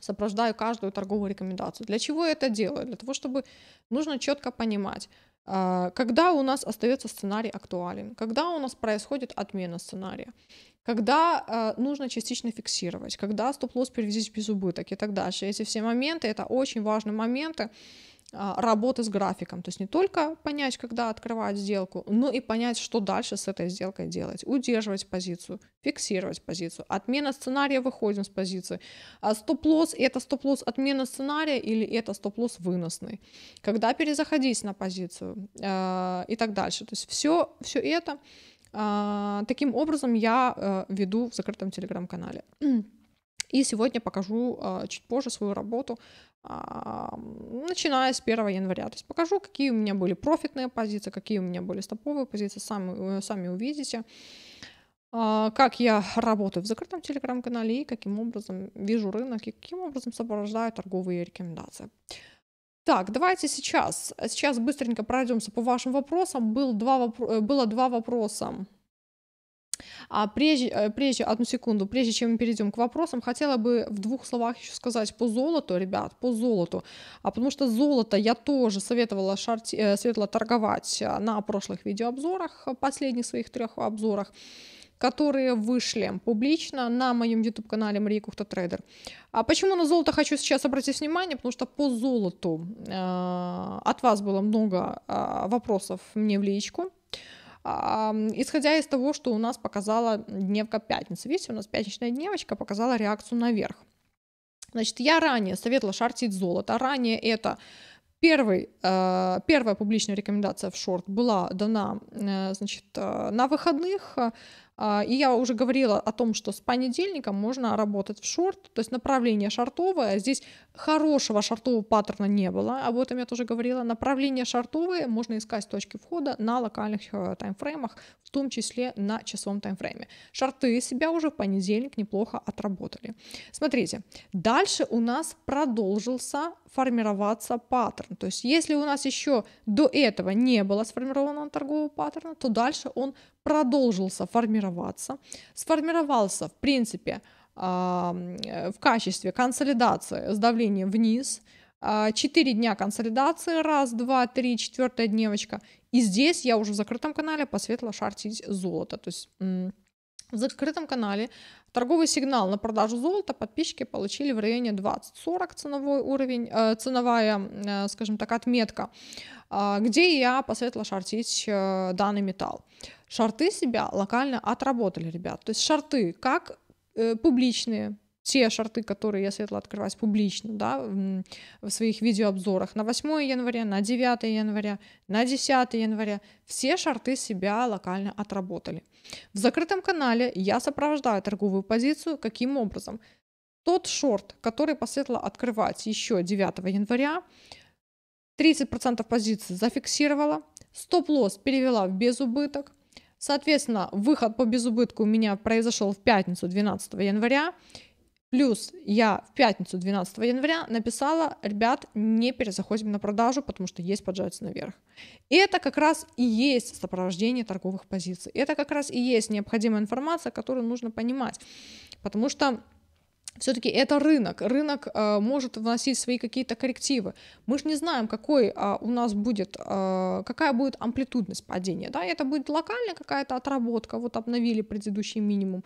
сопровождаю каждую торговую рекомендацию. Для чего я это делаю? Для того, чтобы нужно четко понимать, а, когда у нас остается сценарий актуален, когда у нас происходит отмена сценария, когда э, нужно частично фиксировать, когда стоп-лосс перевести без убыток и так дальше. Эти все моменты, это очень важные моменты, а, работы с графиком. То есть не только понять, когда открывать сделку, но и понять, что дальше с этой сделкой делать. Удерживать позицию, фиксировать позицию. Отмена сценария, выходим с позиции. А стоп-лосс, это стоп-лосс отмена сценария или это стоп-лосс выносный. Когда перезаходить на позицию а, и так дальше. То есть все, все это таким образом я э, веду в закрытом телеграм-канале. И сегодня покажу а, чуть позже свою работу, а, начиная с 1 января. То есть покажу, какие у меня были профитные позиции, какие у меня были стоповые позиции, сами, э, сами увидите а, как я работаю в закрытом телеграм-канале и каким образом вижу рынок и каким образом сопровождаю торговые рекомендации. Так, давайте сейчас, сейчас быстренько пройдемся по вашим вопросам. Был два, было два вопроса а прежде, э, прежде, одну секунду, прежде чем мы перейдем к вопросам, хотела бы в двух словах еще сказать по золоту, ребят, по золоту. А потому что золото я тоже советовала, шарти, э, советовала торговать э, на прошлых видеообзорах, последних своих трех обзорах которые вышли публично на моем YouTube-канале Мария Кухта Трейдер. А почему на золото хочу сейчас обратить внимание? Потому что по золоту э, от вас было много э, вопросов мне в личку. А, исходя из того, что у нас показала дневка пятница, Видите, у нас пятничная дневочка показала реакцию наверх. Значит, я ранее советовала шортить золото. Ранее это первый, э, первая публичная рекомендация в шорт была дана э, значит, э, на выходных а, и я уже говорила о том, что с понедельника можно работать в шорт, то есть направление шортовое. Здесь хорошего шортового паттерна не было, об этом я тоже говорила. Направление шортовое можно искать с точки входа на локальных э, таймфреймах, в том числе на часовом таймфрейме. Шорты себя уже в понедельник неплохо отработали. Смотрите, дальше у нас продолжился формироваться паттерн. То есть если у нас еще до этого не было сформированного торгового паттерна, то дальше он продолжился формироваться, сформировался, в принципе, э, в качестве консолидации с давлением вниз, 4 а, дня консолидации, раз, два, три, четвертая дневочка, и здесь я уже в закрытом канале посветила шортить золото, то есть в закрытом канале торговый сигнал на продажу золота подписчики получили в районе 20-40 ценовой уровень, э, ценовая, э, скажем так, отметка, а, где я посоветовала шортить данный металл. Шарты себя локально отработали, ребят. То есть шарты как э, публичные, те шарты, которые я светла открывать публично, да, в своих видеообзорах на 8 января, на 9 января, на 10 января, все шарты себя локально отработали. В закрытом канале я сопровождаю торговую позицию каким образом? Тот шорт, который посветло открывать еще 9 января, 30% позиции зафиксировала, стоп-лосс перевела в безубыток, Соответственно, выход по безубытку у меня произошел в пятницу 12 января. Плюс я в пятницу 12 января написала, ребят, не перезаходим на продажу, потому что есть поджать наверх. И это как раз и есть сопровождение торговых позиций. Это как раз и есть необходимая информация, которую нужно понимать. Потому что все-таки это рынок, рынок э, может вносить свои какие-то коррективы. Мы же не знаем, какой э, у нас будет, э, какая будет амплитудность падения, да, это будет локальная какая-то отработка, вот обновили предыдущий минимум,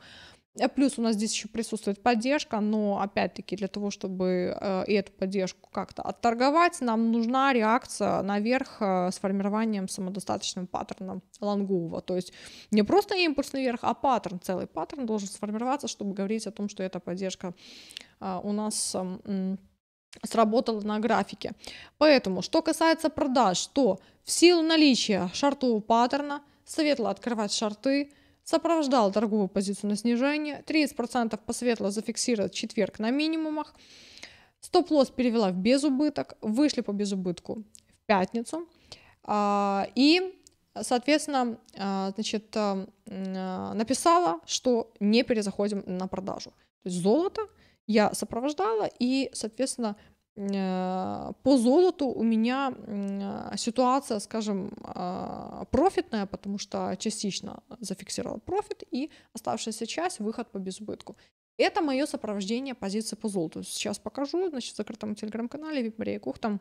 а плюс у нас здесь еще присутствует поддержка, но опять-таки для того, чтобы э, и эту поддержку как-то отторговать, нам нужна реакция наверх э, с формированием самодостаточным паттерном лонгового, То есть не просто импульс наверх, а паттерн, целый паттерн должен сформироваться, чтобы говорить о том, что эта поддержка э, у нас эм, сработала на графике. Поэтому, что касается продаж, то в силу наличия шартового паттерна, советовала открывать шарты, сопровождал торговую позицию на снижение, 30% по светло зафиксировать четверг на минимумах, стоп-лосс перевела в безубыток, вышли по безубытку в пятницу, а, и, соответственно, а, значит, а, написала, что не перезаходим на продажу. То есть золото я сопровождала и, соответственно, Э, по золоту у меня ситуация, скажем, э, профитная, потому что частично зафиксировал профит и оставшаяся часть выход по безубытку. Это мое сопровождение позиции по золоту. Сейчас покажу, значит, в закрытом телеграм-канале Випмария Кух там.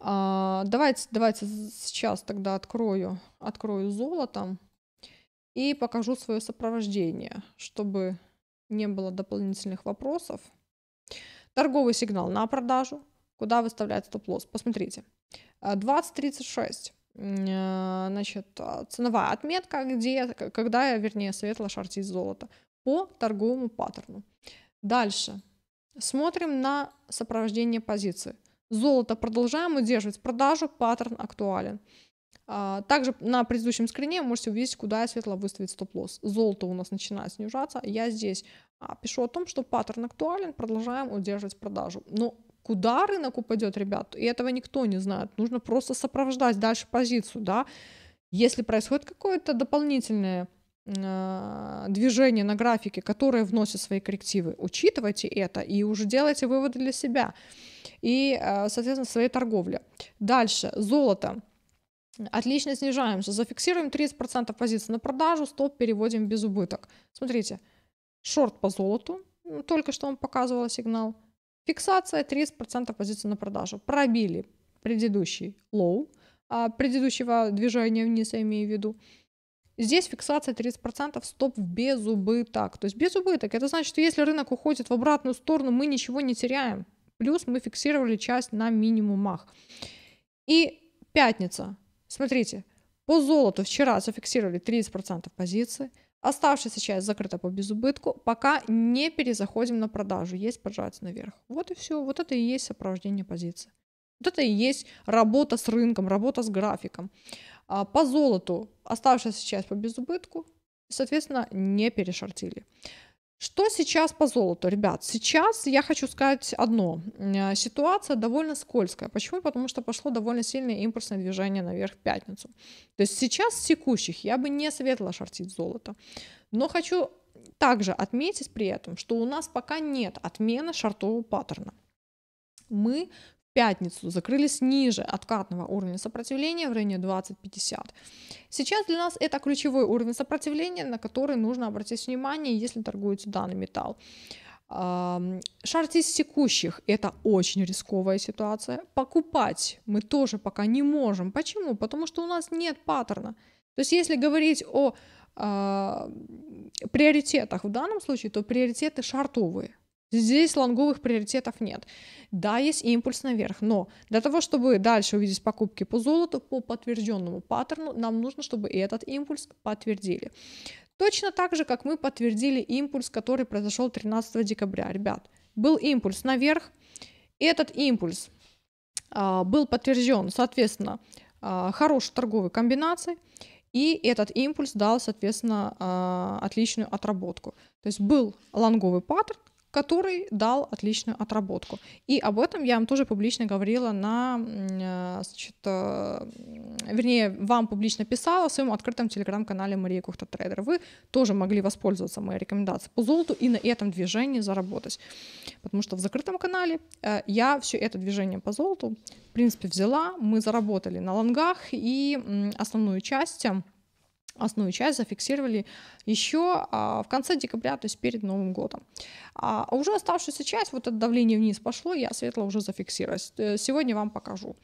Э, давайте, давайте сейчас тогда открою, открою золото и покажу свое сопровождение, чтобы не было дополнительных вопросов. Торговый сигнал на продажу, куда выставляет стоп-лосс. Посмотрите, 20.36 э, э, значит, э, ценовая отметка, где, когда, я, вернее, советовала шортить золото по торговому паттерну. Дальше. Смотрим на сопровождение позиции. Золото продолжаем удерживать продажу, паттерн актуален. Также на предыдущем скрине можете увидеть, куда я светло выставить стоп-лосс. Золото у нас начинает снижаться. Я здесь а пишу о том, что паттерн актуален, продолжаем удерживать продажу. Но куда рынок упадет, ребят, и этого никто не знает. Нужно просто сопровождать дальше позицию, да. Если происходит какое-то дополнительное э, движение на графике, которое вносит свои коррективы, учитывайте это и уже делайте выводы для себя и, э, соответственно, своей торговли. Дальше, золото. Отлично снижаемся, зафиксируем 30% позиций на продажу, стоп переводим без убыток. Смотрите, Шорт по золоту, только что вам показывала сигнал. Фиксация 30% позиции на продажу. Пробили предыдущий лоу, а, предыдущего движения вниз, я имею в виду. Здесь фиксация 30% стоп без убыток. То есть без убыток. Это значит, что если рынок уходит в обратную сторону, мы ничего не теряем. Плюс мы фиксировали часть на минимумах. И пятница. Смотрите, по золоту вчера зафиксировали 30% позиции. Оставшаяся часть закрыта по безубытку. Пока не перезаходим на продажу. Есть поджать наверх. Вот и все. Вот это и есть сопровождение позиции. Вот это и есть работа с рынком, работа с графиком. А, по золоту оставшаяся часть по безубытку. Соответственно, не перешортили. Что сейчас по золоту, ребят? Сейчас я хочу сказать одно. Э, ситуация довольно скользкая. Почему? Потому что пошло довольно сильное импульсное движение наверх в пятницу. То есть сейчас в текущих я бы не советовала шортить золото. Но хочу также отметить при этом, что у нас пока нет отмены шортового паттерна. Мы пятницу закрылись ниже откатного уровня сопротивления в районе 2050. Сейчас для нас это ключевой уровень сопротивления, на который нужно обратить внимание, если торгуется данный металл. Шарти из текущих – это очень рисковая ситуация. Покупать мы тоже пока не можем. Почему? Потому что у нас нет паттерна. То есть если говорить о э, приоритетах в данном случае, то приоритеты шартовые. Здесь лонговых приоритетов нет. Да, есть импульс наверх, но для того, чтобы дальше увидеть покупки по золоту по подтвержденному паттерну, нам нужно, чтобы и этот импульс подтвердили. Точно так же, как мы подтвердили импульс, который произошел 13 декабря. Ребят, был импульс наверх, и этот импульс а, был подтвержден, соответственно, а, хорошей торговой комбинацией, и этот импульс дал, соответственно, а, отличную отработку. То есть был лонговый паттерн, который дал отличную отработку. И об этом я вам тоже публично говорила на, э, значит, э, вернее, вам публично писала в своем открытом телеграм-канале Мария Кухта Трейдер. Вы тоже могли воспользоваться моей рекомендацией по золоту и на этом движении заработать. Потому что в закрытом канале э, я все это движение по золоту, в принципе, взяла. Мы заработали на лонгах и основную часть основную часть зафиксировали еще а, в конце декабря, то есть перед Новым годом. А, а уже оставшуюся часть, вот это давление вниз пошло, я светло уже зафиксировала. Э, сегодня вам покажу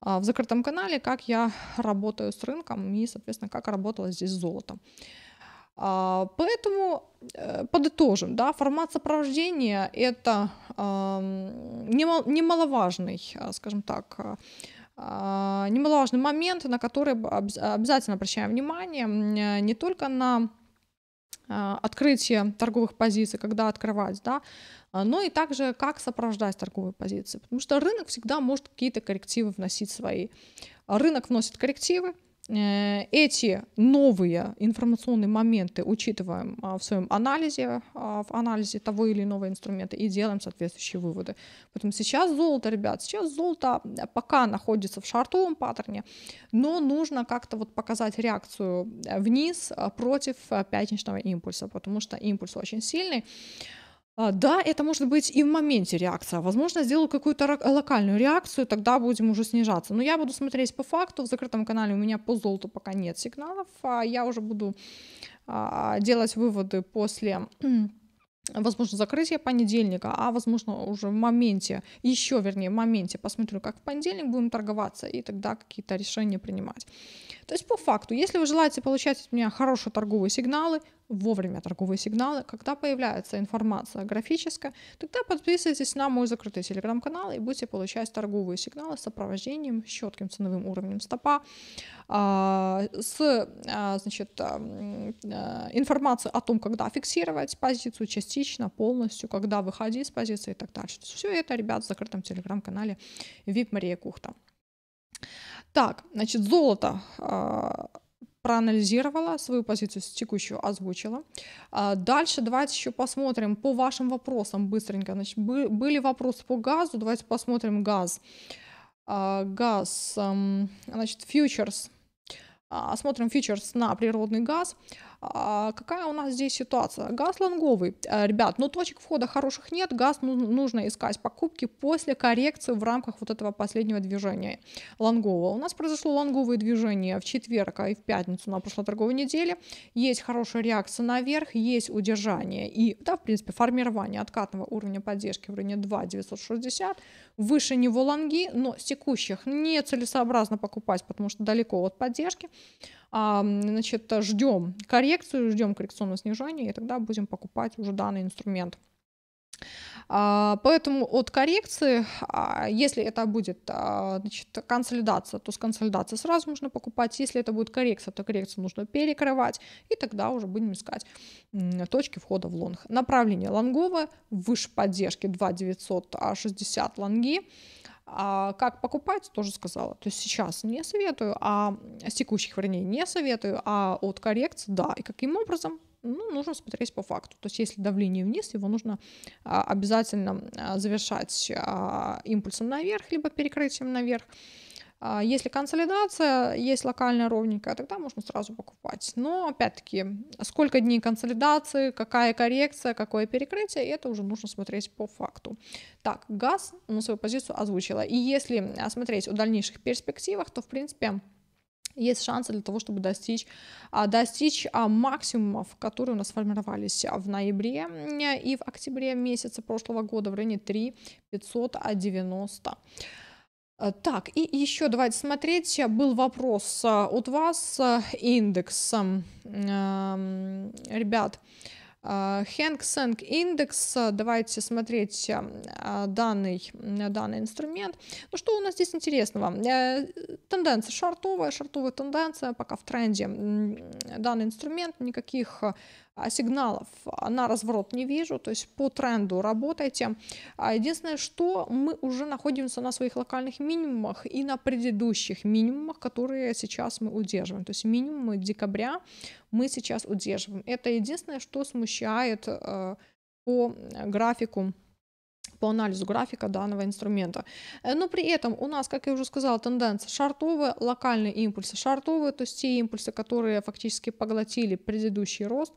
а, в закрытом канале, как я работаю с рынком и, соответственно, как работала здесь с золотом. А, поэтому э, подытожим, да, формат сопровождения это немаловажный, а, скажем так, а, а, немаловажный момент, на который обязательно обращаем внимание, не только на а, открытие торговых позиций, когда открывать, да, а, но и также как сопровождать торговые позиции, потому что рынок всегда может какие-то коррективы вносить свои. Рынок вносит коррективы, Э, эти новые информационные моменты учитываем а, в своем анализе, а, в анализе того или иного инструмента и делаем соответствующие выводы. Поэтому сейчас золото, ребят, сейчас золото э, пока находится в шартовом паттерне, но нужно как-то вот показать реакцию э, вниз против пятничного импульса, потому что импульс очень сильный. А, да, это может быть и в моменте реакция. Возможно, сделаю какую-то локальную реакцию, тогда будем уже снижаться. Но я буду смотреть по факту. В закрытом канале у меня по золоту пока нет сигналов. а Я уже буду а, делать выводы после возможно, закрытия понедельника, а возможно уже в моменте, еще вернее в моменте, посмотрю, как в понедельник будем торговаться и тогда какие-то решения принимать. То есть по факту, если вы желаете получать от меня хорошие торговые сигналы, вовремя торговые сигналы, когда появляется информация графическая, тогда подписывайтесь на мой закрытый телеграм-канал и будете получать торговые сигналы с сопровождением, с четким ценовым уровнем стопа, а, с а, значит, а, информацией о том, когда фиксировать позицию частично, полностью, когда выходить с позиции и так дальше. Все это, ребят, в закрытом телеграм-канале VIP Мария Кухта. Так, значит, золото проанализировала свою позицию текущую, озвучила. А, дальше давайте еще посмотрим по вашим вопросам быстренько. Значит, были вопросы по газу, давайте посмотрим газ. А, газ, эм, значит, фьючерс. А, смотрим фьючерс на природный газ. А, какая у нас здесь ситуация? Газ лонговый. Э, ребят, ну точек входа хороших нет, газ ну, нужно искать покупки после коррекции в рамках вот этого последнего движения лонгового. У нас произошло лонговое движение в четверг а и в пятницу на прошлой торговой неделе. Есть хорошая реакция наверх, есть удержание и, да, в принципе, формирование откатного уровня поддержки в районе 2 960 выше него лонги, но с текущих нецелесообразно покупать, потому что далеко от поддержки. А, значит, ждем коррекцию, ждем коррекционное снижение, и тогда будем покупать уже данный инструмент. А, поэтому от коррекции, а, если это будет а, значит, консолидация, то с консолидацией сразу нужно покупать. Если это будет коррекция, то коррекцию нужно перекрывать. И тогда уже будем искать точки входа в лонг. Направление лонговое выше поддержки 2960 лонги. как покупать, тоже сказала. То есть сейчас не советую, а с текущих, вернее, не советую, а от коррекции, да. И каким образом? ну, нужно смотреть по факту. То есть если давление вниз, его нужно а, обязательно а, завершать а, импульсом наверх, либо перекрытием наверх. Если консолидация, есть локальная ровненькая, тогда можно сразу покупать. Но опять-таки, сколько дней консолидации, какая коррекция, какое перекрытие, это уже нужно смотреть по факту. Так, газ, ну, свою позицию озвучила. И если смотреть о дальнейших перспективах, то, в принципе, есть шансы для того, чтобы достичь, а, достичь а, максимумов, которые у нас формировались в ноябре и в октябре месяца прошлого года в районе 3 590. А, так, и еще давайте смотреть. Был вопрос от вас индекс. Ребят, Хэнк Сэнк индекс, давайте смотреть а, данный, данный инструмент. Ну что у нас здесь интересного? Э, тенденция шортовая, шортовая тенденция, пока в тренде данный инструмент, никаких а, сигналов на разворот не вижу, то есть по тренду работайте. А, единственное, что мы уже находимся на своих локальных минимумах и на предыдущих минимумах, которые сейчас мы удерживаем. То есть минимумы декабря мы сейчас удерживаем. Это единственное, что смущает э, по графику по анализу графика данного инструмента. Э, но при этом у нас, как я уже сказала, тенденция шартовая, локальные импульсы шартовые, то есть те импульсы, которые фактически поглотили предыдущий рост.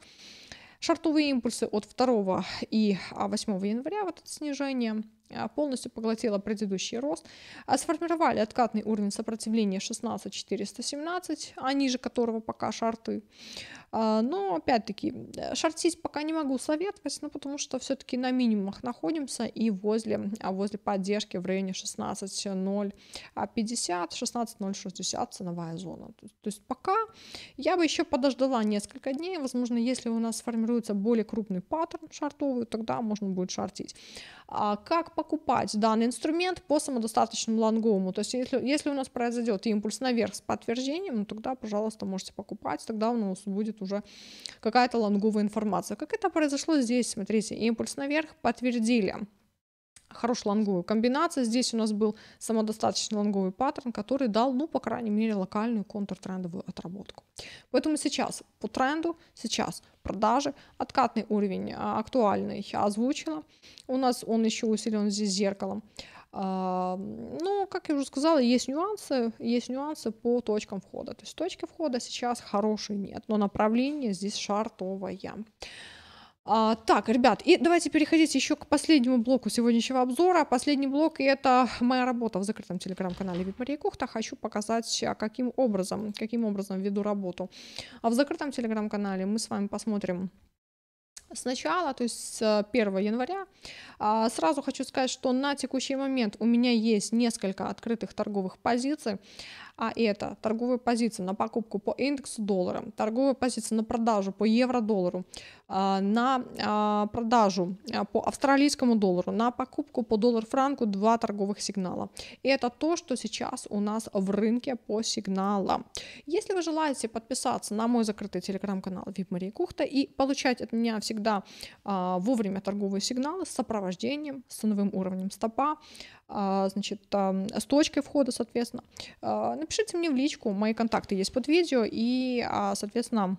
Шартовые импульсы от 2 и 8 а, января, вот это снижение – а, полностью поглотила предыдущий рост, а сформировали откатный уровень сопротивления 16417, а ниже которого пока шарты. А, но опять-таки э, шортить пока не могу советовать, ну, потому что все-таки на минимумах находимся и возле, а, возле поддержки в районе 16.050, 16.060 ценовая зона. То, то есть пока я бы еще подождала несколько дней, возможно, если у нас сформируется более крупный паттерн шартовый, тогда можно будет шортить а как покупать данный инструмент по самодостаточному лонговому То есть если, если у нас произойдет импульс наверх с подтверждением, ну, тогда, пожалуйста, можете покупать, тогда у нас будет уже какая-то лонговая информация. Как это произошло здесь? Смотрите, импульс наверх подтвердили хорошую лонговую комбинацию. Здесь у нас был самодостаточный лонговый паттерн, который дал, ну, по крайней мере, локальную контртрендовую отработку. Поэтому сейчас по тренду, сейчас продажи, откатный уровень а, актуальный я а, озвучила. У нас он еще усилен здесь зеркалом. А, ну как я уже сказала, есть нюансы, есть нюансы по точкам входа. То есть точки входа сейчас хорошие нет, но направление здесь шартовое. А, так, ребят, и давайте переходить еще к последнему блоку сегодняшнего обзора. Последний блок — это моя работа в закрытом телеграм-канале «Вид Мария Кухта». Хочу показать, а, каким образом, каким образом веду работу. А в закрытом телеграм-канале мы с вами посмотрим с начала, то есть с 1 а, января. А, сразу хочу сказать, что на текущий момент у меня есть несколько открытых торговых позиций, а это торговые позиции на покупку по индексу доллара, торговые позиции на продажу по евро-доллару, а, на а, продажу а, по австралийскому доллару, на покупку по доллар-франку два торговых сигнала. И это то, что сейчас у нас в рынке по сигналам. Если вы желаете подписаться на мой закрытый телеграм-канал VIP Мария Кухта и получать от меня всегда вовремя торговые сигналы с сопровождением, с ценовым уровнем стопа, значит, с точкой входа, соответственно, напишите мне в личку, мои контакты есть под видео, и, соответственно,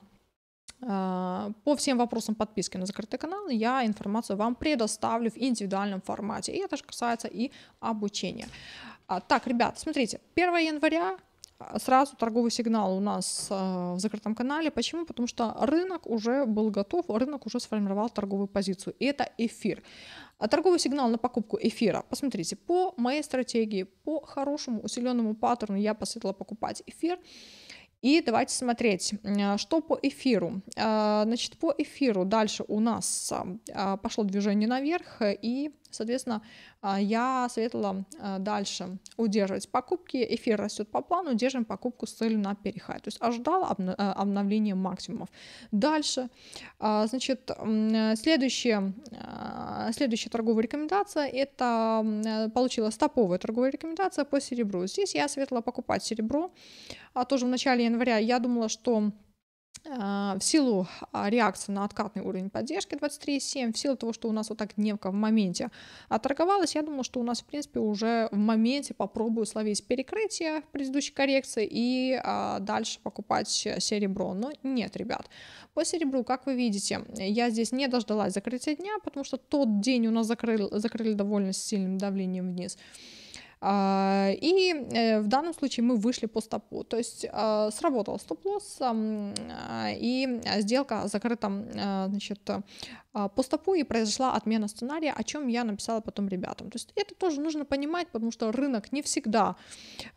а, по всем вопросам подписки на закрытый канал я информацию вам предоставлю в индивидуальном формате. И это же касается и обучения. А, так, ребят, смотрите, 1 января а, сразу торговый сигнал у нас в закрытом канале. Почему? Потому что рынок уже был готов, рынок уже сформировал торговую позицию. И это эфир. А торговый сигнал на покупку эфира. Посмотрите, по моей стратегии, по хорошему усиленному паттерну я посоветовала покупать эфир. И давайте смотреть, э, что по эфиру. Э, значит, по эфиру дальше у нас э, пошло движение наверх, и Соответственно, а, я советовала а, дальше удерживать покупки. Эфир растет по плану, держим покупку с целью на перехай. То есть ожидала а, обновления максимумов. Дальше, значит, следующая, следующая торговая рекомендация, это получила стоповая торговая рекомендация по серебру. Здесь я советовала покупать серебро. Тоже в начале января я думала, что а, в силу а, реакции на откатный уровень поддержки 23,7, в силу того, что у нас вот так дневка в моменте отторговалась, я думала, что у нас, в принципе, уже в моменте попробую словить перекрытие в предыдущей коррекции и а, дальше покупать серебро. Но нет, ребят, по серебру, как вы видите, я здесь не дождалась закрытия дня, потому что тот день у нас закрыл, закрыли довольно сильным давлением вниз. А, и э, в данном случае мы вышли по стопу, то есть а, сработал стоп-лосс, а, и сделка закрыта значит, по стопу, и произошла отмена сценария, о чем я написала потом ребятам. То есть это тоже нужно понимать, потому что рынок не всегда,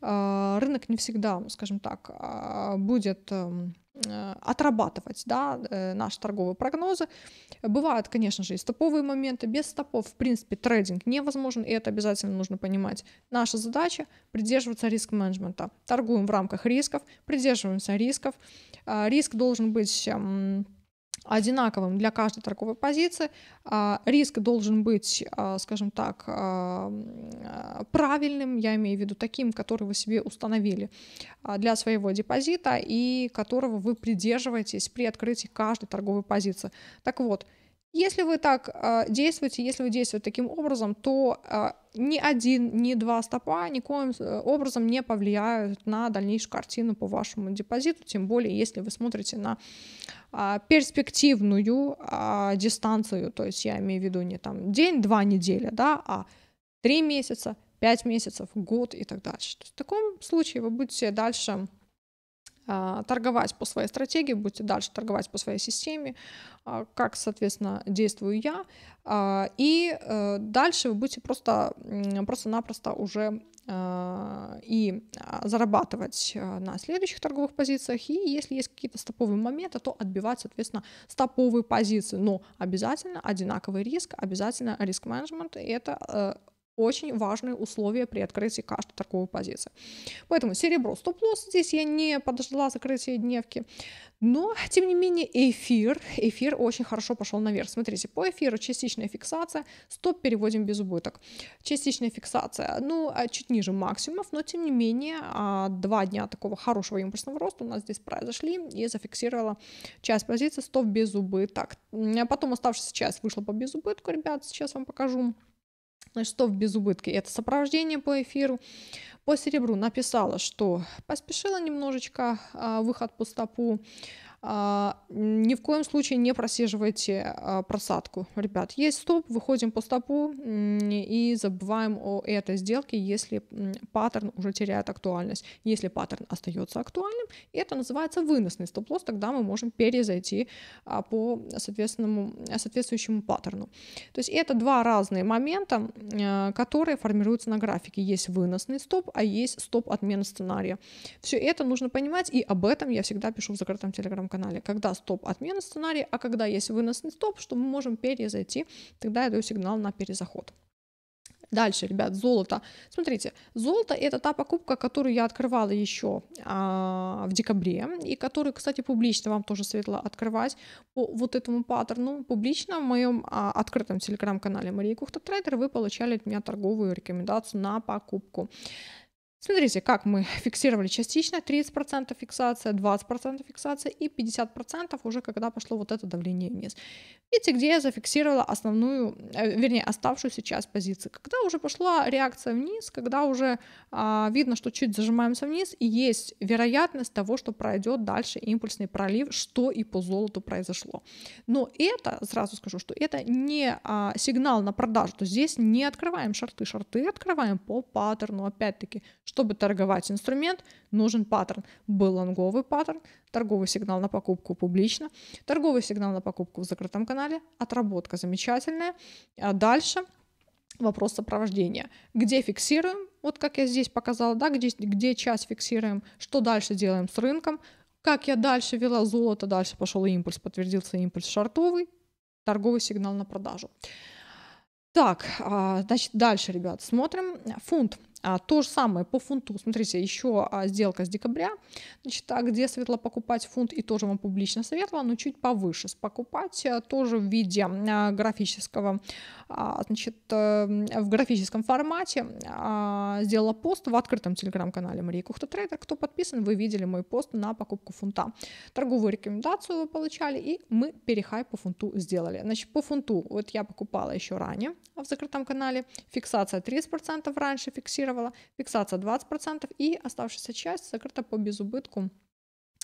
рынок не всегда, скажем так, будет Э, отрабатывать да, э, наши торговые прогнозы. Бывают, конечно же, и стоповые моменты. Без стопов, в принципе, трейдинг невозможен, и это обязательно нужно понимать. Наша задача — придерживаться риск-менеджмента. Торгуем в рамках рисков, придерживаемся рисков. А риск должен быть эм, одинаковым для каждой торговой позиции. А, риск должен быть, а, скажем так, а, правильным, я имею в виду таким, который вы себе установили для своего депозита и которого вы придерживаетесь при открытии каждой торговой позиции. Так вот, если вы так э, действуете, если вы действуете таким образом, то э, ни один, ни два стопа никоим э, образом не повлияют на дальнейшую картину по вашему депозиту, тем более если вы смотрите на э, перспективную э, дистанцию, то есть я имею в виду не там день-два недели, да, а три месяца, пять месяцев, год и так дальше. То есть в таком случае вы будете дальше а, торговать по своей стратегии, будете дальше торговать по своей системе, а, как, соответственно, действую я. А, и э, дальше вы будете просто, просто-напросто уже и зарабатывать э, на следующих торговых позициях. И если есть какие-то стоповые моменты, то отбивать, соответственно, стоповые позиции. Но обязательно одинаковый риск, обязательно риск-менеджмент. И это э, очень важные условия при открытии каждой торговой позиции. Поэтому серебро стоп-лосс, здесь я не подождала закрытия дневки, но, тем не менее, эфир, эфир очень хорошо пошел наверх. Смотрите, по эфиру частичная фиксация, стоп переводим без убыток. Частичная фиксация, ну, а чуть ниже максимумов, но, тем не менее, а, два дня такого хорошего импульсного роста у нас здесь произошли и зафиксировала часть позиции стоп без убыток. А потом оставшаяся часть вышла по безубытку, ребят, сейчас вам покажу. Значит, что в безубытке. Это сопровождение по эфиру. По серебру написала, что поспешила немножечко а, выход по стопу. А, ни в коем случае не просиживайте а, просадку. Ребят, есть стоп, выходим по стопу и забываем о этой сделке, если паттерн уже теряет актуальность. Если паттерн остается актуальным, это называется выносный стоп-лосс, тогда мы можем перезайти а, по соответственному, соответствующему паттерну. То есть это два разные момента, которые формируются на графике. Есть выносный стоп, а есть стоп отмены сценария. Все это нужно понимать, и об этом я всегда пишу в закрытом телеграм-канале канале, когда стоп отмена сценария, а когда есть выносный стоп, что мы можем перезайти, тогда я даю сигнал на перезаход. Дальше, ребят, золото. Смотрите, золото это та покупка, которую я открывала еще а, в декабре, и которую, кстати, публично вам тоже светло открывать по вот этому паттерну. Публично в моем а, открытом телеграм-канале Мария Кухта Трейдер вы получали от меня торговую рекомендацию на покупку. Смотрите, как мы фиксировали частично, 30% фиксация, 20% фиксация и 50% уже когда пошло вот это давление вниз. Видите, где я зафиксировала основную, э, вернее, оставшуюся часть позиции. Когда уже пошла реакция вниз, когда уже а, видно, что чуть зажимаемся вниз, и есть вероятность того, что пройдет дальше импульсный пролив, что и по золоту произошло. Но это, сразу скажу, что это не а, сигнал на продажу, то здесь не открываем шарты, шарты открываем по паттерну, опять-таки, чтобы торговать инструмент, нужен паттерн. Был лонговый паттерн, торговый сигнал на покупку публично, торговый сигнал на покупку в закрытом канале, отработка замечательная. А дальше вопрос сопровождения. Где фиксируем? Вот как я здесь показала, да, где, где часть фиксируем, что дальше делаем с рынком, как я дальше вела золото, дальше пошел импульс, подтвердился импульс шартовый, торговый сигнал на продажу. Так, а, значит, дальше, ребят, смотрим. Фунт. А, то же самое по фунту. Смотрите, еще а, сделка с декабря, значит, а где светло покупать фунт, и тоже вам публично советовала, но чуть повыше покупать, э, тоже в виде а, графического, значит, э, в графическом формате сделала пост в открытом телеграм-канале Марии Кухта Трейдер. Кто подписан, вы видели мой пост на покупку фунта. Торговую рекомендацию вы получали, и мы перехай по фунту сделали. Значит, по фунту, вот я покупала еще ранее в закрытом канале, фиксация 30% раньше фиксировала, фиксировала. Фиксация 20% и оставшаяся часть закрыта по безубытку.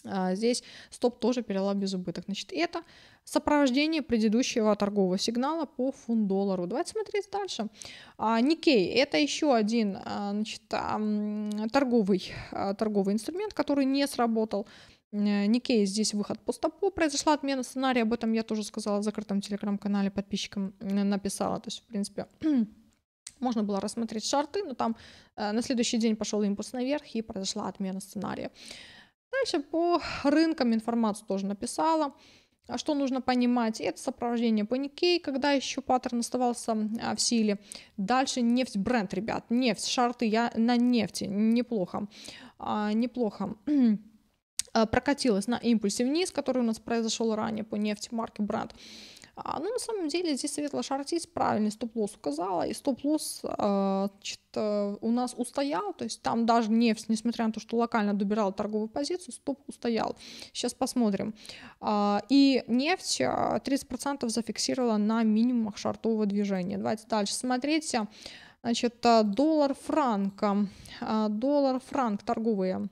А, здесь стоп тоже перелал безубыток Значит, это сопровождение предыдущего торгового сигнала по фунт-доллару. Давайте смотреть дальше. А, Никей – это еще один а, значит, торговый, торговый инструмент, который не сработал. Никей здесь выход по стопу. Произошла отмена сценария, об этом я тоже сказала в закрытом телеграм-канале, подписчикам написала. То есть, в принципе, Можно было рассмотреть шарты, но там э, на следующий день пошел импульс наверх и произошла отмена сценария. Дальше по рынкам информацию тоже написала. А что нужно понимать? Это сопровождение паникей, когда еще паттерн оставался а, в силе. Дальше нефть бренд, ребят. Нефть, шарты я на нефти. Неплохо. А, неплохо э, прокатилась на импульсе вниз, который у нас произошел ранее по нефти марки Brent. А, ну, на самом деле, здесь Светла Шартис правильный стоп-лосс указала, и стоп-лосс а, э, у нас устоял, то есть там даже нефть, несмотря на то, что локально добирала торговую позицию, стоп устоял. Сейчас посмотрим. А, и нефть 30% а, зафиксировала на минимумах шартового движения. Давайте дальше смотрите. Значит, э, доллар франка, а, доллар франк торговые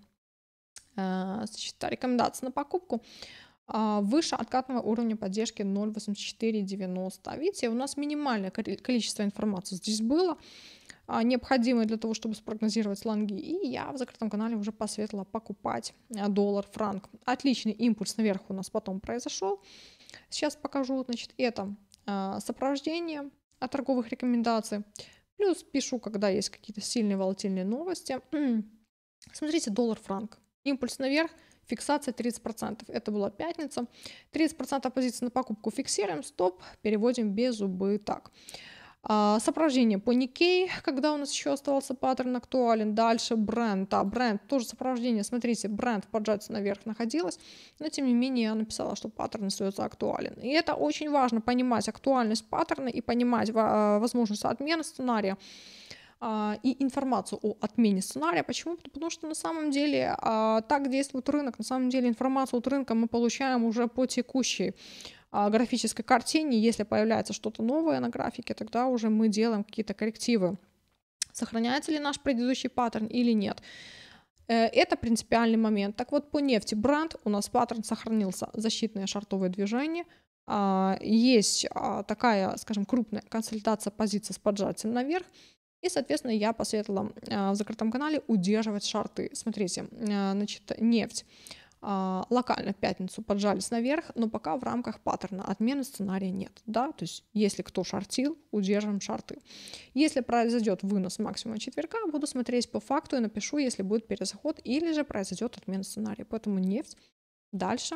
а, значит, рекомендация на покупку. А, выше откатного уровня поддержки 0,8490. Видите, у нас минимальное количество информации здесь было, а, необходимое для того, чтобы спрогнозировать сланги. И я в закрытом канале уже посоветовала покупать а, доллар-франк. Отличный импульс наверх у нас потом произошел. Сейчас покажу, значит, это сопровождение от торговых рекомендаций. Плюс пишу, когда есть какие-то сильные волатильные новости. Смотрите, доллар-франк. Импульс наверх, фиксация 30%. Это была пятница. 30% позиции на покупку фиксируем, стоп, переводим без зубы. Так. А, сопровождение по Никей, когда у нас еще оставался паттерн актуален. Дальше бренд, да, бренд, тоже сопровождение. Смотрите, бренд поджаться наверх находилась, но тем не менее я написала, что паттерн остается актуален. И это очень важно, понимать актуальность паттерна и понимать а, возможность отмены сценария. А, и информацию о отмене сценария. Почему? Потому что на самом деле а, так действует рынок. На самом деле информацию от рынка мы получаем уже по текущей а, графической картине. Если появляется что-то новое на графике, тогда уже мы делаем какие-то коррективы. Сохраняется ли наш предыдущий паттерн или нет? Э, это принципиальный момент. Так вот, по нефти бренд у нас паттерн сохранился. защитное шартовое движение. Есть такая, скажем, крупная консолидация позиции с поджатием наверх. И, соответственно, я посоветовала а, в закрытом канале удерживать шарты. Смотрите, а, значит, нефть а, локально в пятницу поджались наверх, но пока в рамках паттерна отмены сценария нет. Да? То есть если кто шортил, удержим шарты. Если произойдет вынос максимума четверга, буду смотреть по факту и напишу, если будет перезаход или же произойдет отмена сценария. Поэтому нефть. Дальше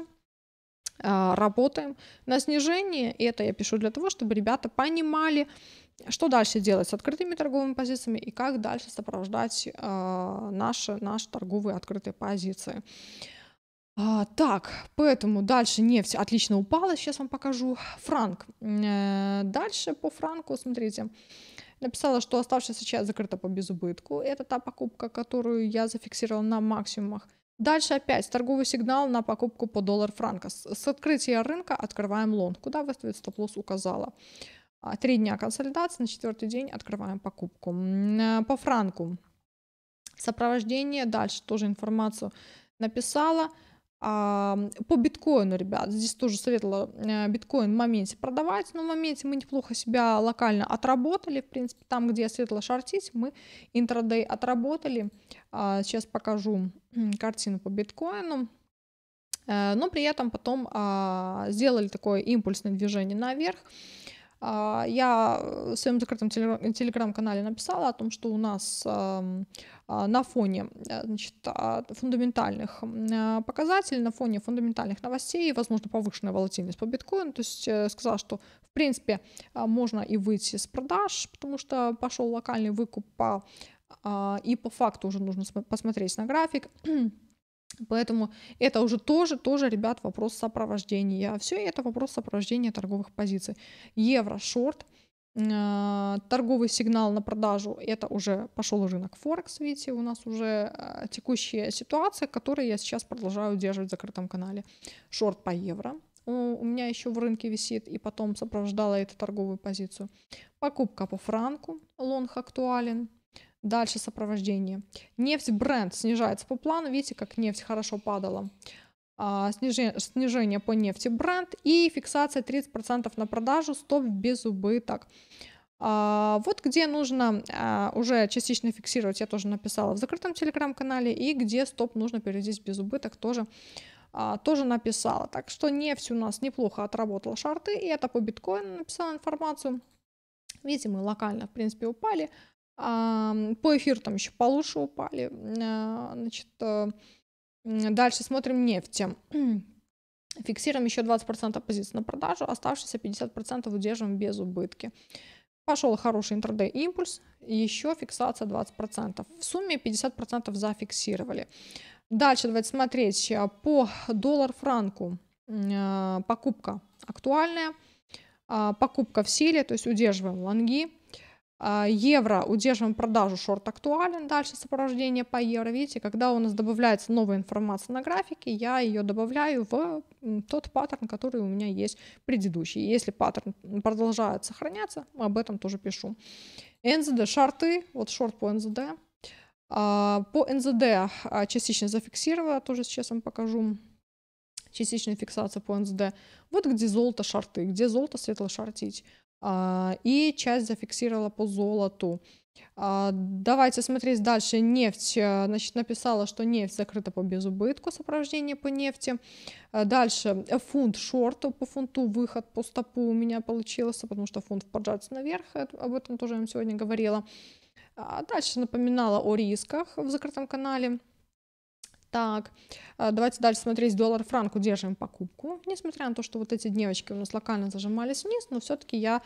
работаем на снижение. И это я пишу для того, чтобы ребята понимали, что дальше делать с открытыми торговыми позициями и как дальше сопровождать э, наши, наши торговые открытые позиции. А, так, поэтому дальше нефть отлично упала, сейчас вам покажу. Франк. Э, дальше по франку, смотрите, написала, что оставшаяся часть закрыта по безубытку. Это та покупка, которую я зафиксировала на максимумах. Дальше опять торговый сигнал на покупку по доллар франка. С, с открытия рынка открываем лонг, куда выставить стоп-лосс указала. А, три дня консолидации, на четвертый день открываем покупку. Э, по франку. Сопровождение, дальше тоже информацию написала. А, по биткоину, ребят, здесь тоже советовала э, биткоин в моменте продавать, но в моменте мы неплохо себя локально отработали, в принципе, там, где я советовала шортить, мы интрадей отработали, а, сейчас покажу картину по биткоину, э, но при этом потом сделали такое импульсное движение наверх, а, я э, в своем закрытом э, телеграм-канале написала о том, что у нас а, на фоне э, значит, а, фундаментальных показателей, на фоне фундаментальных новостей, возможно, повышенная волатильность по биткоину. То есть сказала, что в принципе можно и выйти с продаж, потому что пошел локальный выкуп по и по факту уже нужно посмотреть на график. Поэтому это уже тоже, тоже, ребят, вопрос сопровождения. Все это вопрос сопровождения торговых позиций. Евро шорт, а, торговый сигнал на продажу, это уже пошел рынок Форекс, видите, у нас уже а, текущая ситуация, которую я сейчас продолжаю удерживать в закрытом канале. Шорт по евро у меня еще в рынке висит, и потом сопровождала эту торговую позицию. Покупка по франку, лонг актуален, Дальше сопровождение. Нефть бренд снижается по плану. Видите, как нефть хорошо падала. А, снижение, снижение по нефти бренд и фиксация 30% на продажу, стоп без убыток. А, вот где нужно а, уже частично фиксировать, я тоже написала в закрытом телеграм-канале, и где стоп нужно перевести без убыток, тоже, тоже написала. Так что нефть у нас неплохо отработала шарты, и это по биткоину написала информацию. Видите, мы локально, в принципе, упали. По эфиру там еще получше упали. А, значит, э, дальше смотрим нефть. Фиксируем еще 20% позиций на продажу, оставшиеся 50% удерживаем без убытки. Пошел хороший инtraday-импульс, еще фиксация 20%. В сумме 50% зафиксировали. Дальше давайте смотреть а, по доллар-франку. А, покупка актуальная, покупка в силе, то есть удерживаем лонги. А, евро удерживаем продажу, шорт актуален, дальше сопровождение по евро. Видите, когда у нас добавляется новая информация на графике, я ее добавляю в тот паттерн, который у меня есть предыдущий. Если паттерн продолжает сохраняться, об этом тоже пишу. НЗД, шорты, вот шорт по НЗД. А, по НЗД а, частично зафиксировала, тоже сейчас вам покажу частичная фиксация по НЗД. Вот где золото шарты, где золото светло шортить. А, и часть зафиксировала по золоту. А, давайте смотреть дальше. Нефть, а, значит, написала, что нефть закрыта по безубытку, сопровождение по нефти. Дальше фунт шорт, по фунту выход по стопу у меня получился, потому что фунт поджаться наверх, э, об этом тоже я вам сегодня говорила. Дальше напоминала о рисках в закрытом канале. Так, э, давайте дальше смотреть доллар франк, удерживаем покупку, несмотря на то, что вот эти дневочки у нас локально зажимались вниз, но все-таки я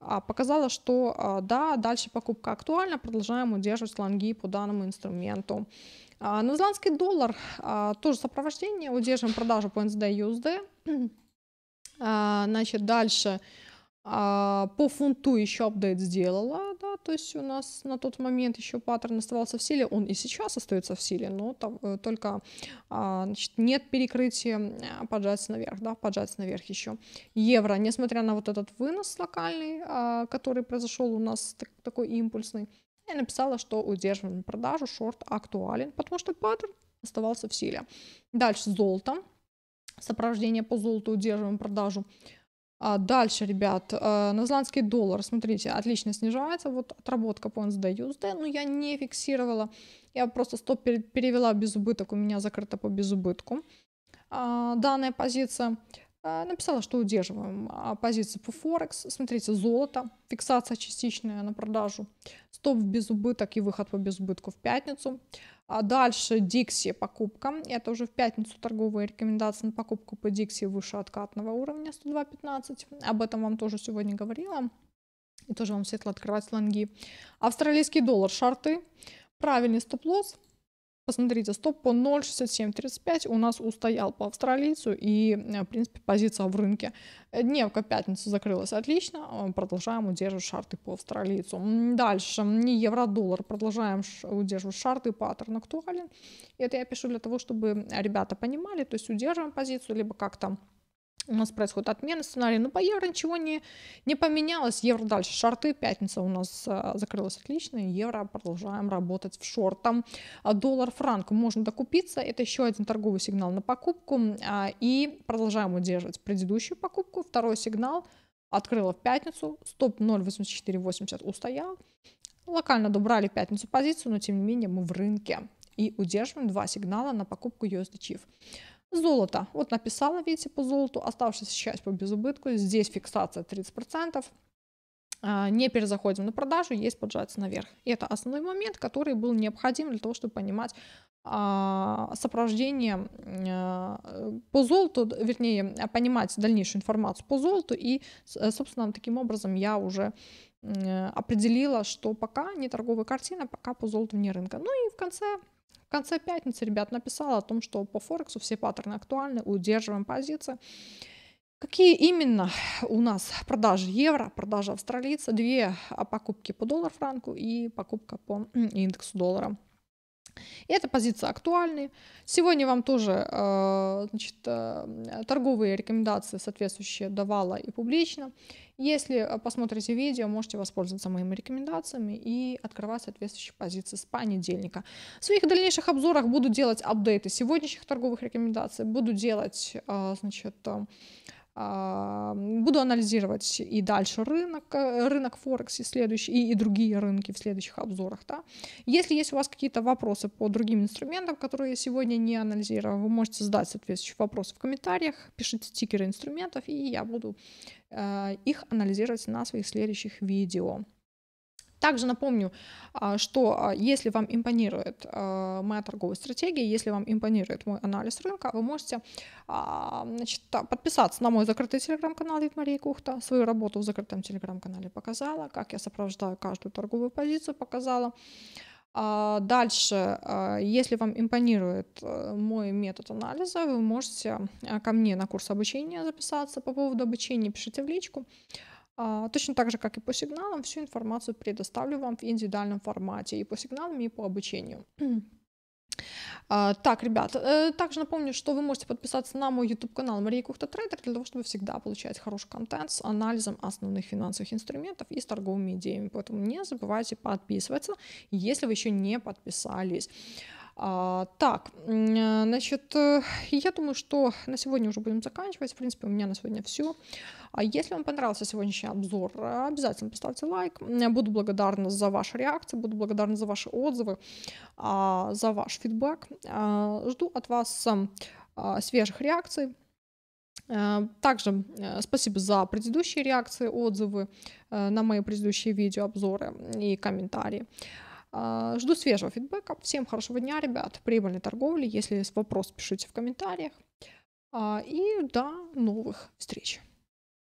а, показала, что а, да, дальше покупка актуальна, продолжаем удерживать лонги по данному инструменту. А, Новозеландский доллар, тоже сопровождение, удерживаем продажу по NZD USD. Значит, дальше а, по фунту еще апдейт сделала, да, то есть у нас на тот момент еще паттерн оставался в силе, он и сейчас остается в силе, но там э, только а, значит, нет перекрытия э, поджать наверх, да, поджать наверх еще. Евро, несмотря на вот этот вынос локальный, а, который произошел у нас так, такой импульсный, я написала, что удерживаем продажу, шорт актуален, потому что паттерн оставался в силе. Дальше золото, сопровождение по золоту удерживаем продажу а дальше, ребят, э, новозеландский доллар, смотрите, отлично снижается, вот отработка по NZD USD, но я не фиксировала, я просто стоп перевела без убыток, у меня закрыто по безубытку э, данная позиция. Э, написала, что удерживаем а, позиции по Форекс. Смотрите, золото, фиксация частичная на продажу, стоп в безубыток и выход по безубытку в пятницу. А дальше Дикси покупка. Это уже в пятницу торговые рекомендации на покупку по Дикси выше откатного уровня 102.15. Об этом вам тоже сегодня говорила. И тоже вам светло открывать слонги. Австралийский доллар шарты. Правильный стоп-лосс Посмотрите, стоп по 0,6735 у нас устоял по австралийцу, и, э, в принципе, позиция в рынке. Э, дневка пятница закрылась отлично, э, продолжаем удерживать шарты по австралийцу. Дальше, не евро-доллар, продолжаем удерживать шарты, паттерн актуален. Это я пишу для того, чтобы ребята понимали, то есть удерживаем позицию, либо как-то у нас происходит отмена сценария, но по евро ничего не, не поменялось, евро дальше шорты, пятница у нас э, закрылась отлично, евро продолжаем работать в шорт, там доллар-франк можно докупиться, это еще один торговый сигнал на покупку, а, и продолжаем удерживать предыдущую покупку, второй сигнал открыла в пятницу, стоп 0.8480 устоял, локально добрали пятницу позицию, но тем не менее мы в рынке и удерживаем два сигнала на покупку USD Золото. Вот написала, видите, по золоту. Оставшаяся часть по безубытку. Здесь фиксация 30%. А, не перезаходим на продажу, есть поджаться наверх. И это основной момент, который был необходим для того, чтобы понимать а, сопровождение а, по золоту, вернее, понимать дальнейшую информацию по золоту. И, э, собственно, таким образом я уже определила, что пока не торговая картина, пока по золоту не рынка. Ну и в конце конце пятницы, ребят, написала о том, что по Форексу все паттерны актуальны, удерживаем позиции. Какие именно у нас продажи евро, продажи австралийца, две а, покупки по доллар-франку и покупка по индексу доллара и эта позиция актуальна. Сегодня вам тоже э, значит, э, торговые рекомендации соответствующие давала и публично. Если э, посмотрите видео, можете воспользоваться моими рекомендациями и открывать соответствующие позиции с понедельника. В своих дальнейших обзорах буду делать апдейты сегодняшних торговых рекомендаций, буду делать значит, а, буду анализировать и дальше рынок, э, рынок Форекс и, следующий, и, и другие рынки в следующих обзорах. Да? Если есть у вас какие-то вопросы по другим инструментам, которые я сегодня не анализировала, вы можете задать соответствующие вопросы в комментариях, пишите стикеры инструментов, и я буду э, их анализировать на своих следующих видео. Также напомню, а, что а, если вам импонирует а, моя торговая стратегия, если вам импонирует мой анализ рынка, вы можете значит, подписаться на мой закрытый телеграм-канал «Вид Кухта». Свою работу в закрытом телеграм-канале показала, как я сопровождаю каждую торговую позицию, показала. Дальше, если вам импонирует э, мой метод анализа, вы можете ко мне на курс обучения записаться. По поводу обучения пишите в личку. А, точно так же, как и по сигналам, всю информацию предоставлю вам в индивидуальном формате и по сигналам, и по обучению. А, так, ребят, э, также напомню, что вы можете подписаться на мой YouTube-канал Мария Кухта Трейдер для того, чтобы всегда получать хороший контент с анализом основных финансовых инструментов и с торговыми идеями. Поэтому не забывайте подписываться, если вы еще не подписались. А, так, э, значит, э, я думаю, что на сегодня уже будем заканчивать. В принципе, у меня на сегодня все. А если вам понравился сегодняшний обзор, обязательно поставьте лайк. Буду благодарна за ваши реакции, буду благодарна за ваши отзывы, а, за ваш фидбэк. А, жду от вас эм, а, свежих реакций. Э, также спасибо за предыдущие реакции, отзывы на мои предыдущие видео, обзоры и комментарии. А, жду свежего фидбэка. Всем хорошего дня, ребят. Прибыльной торговли. Если есть вопрос, пишите в комментариях. А, и до новых встреч.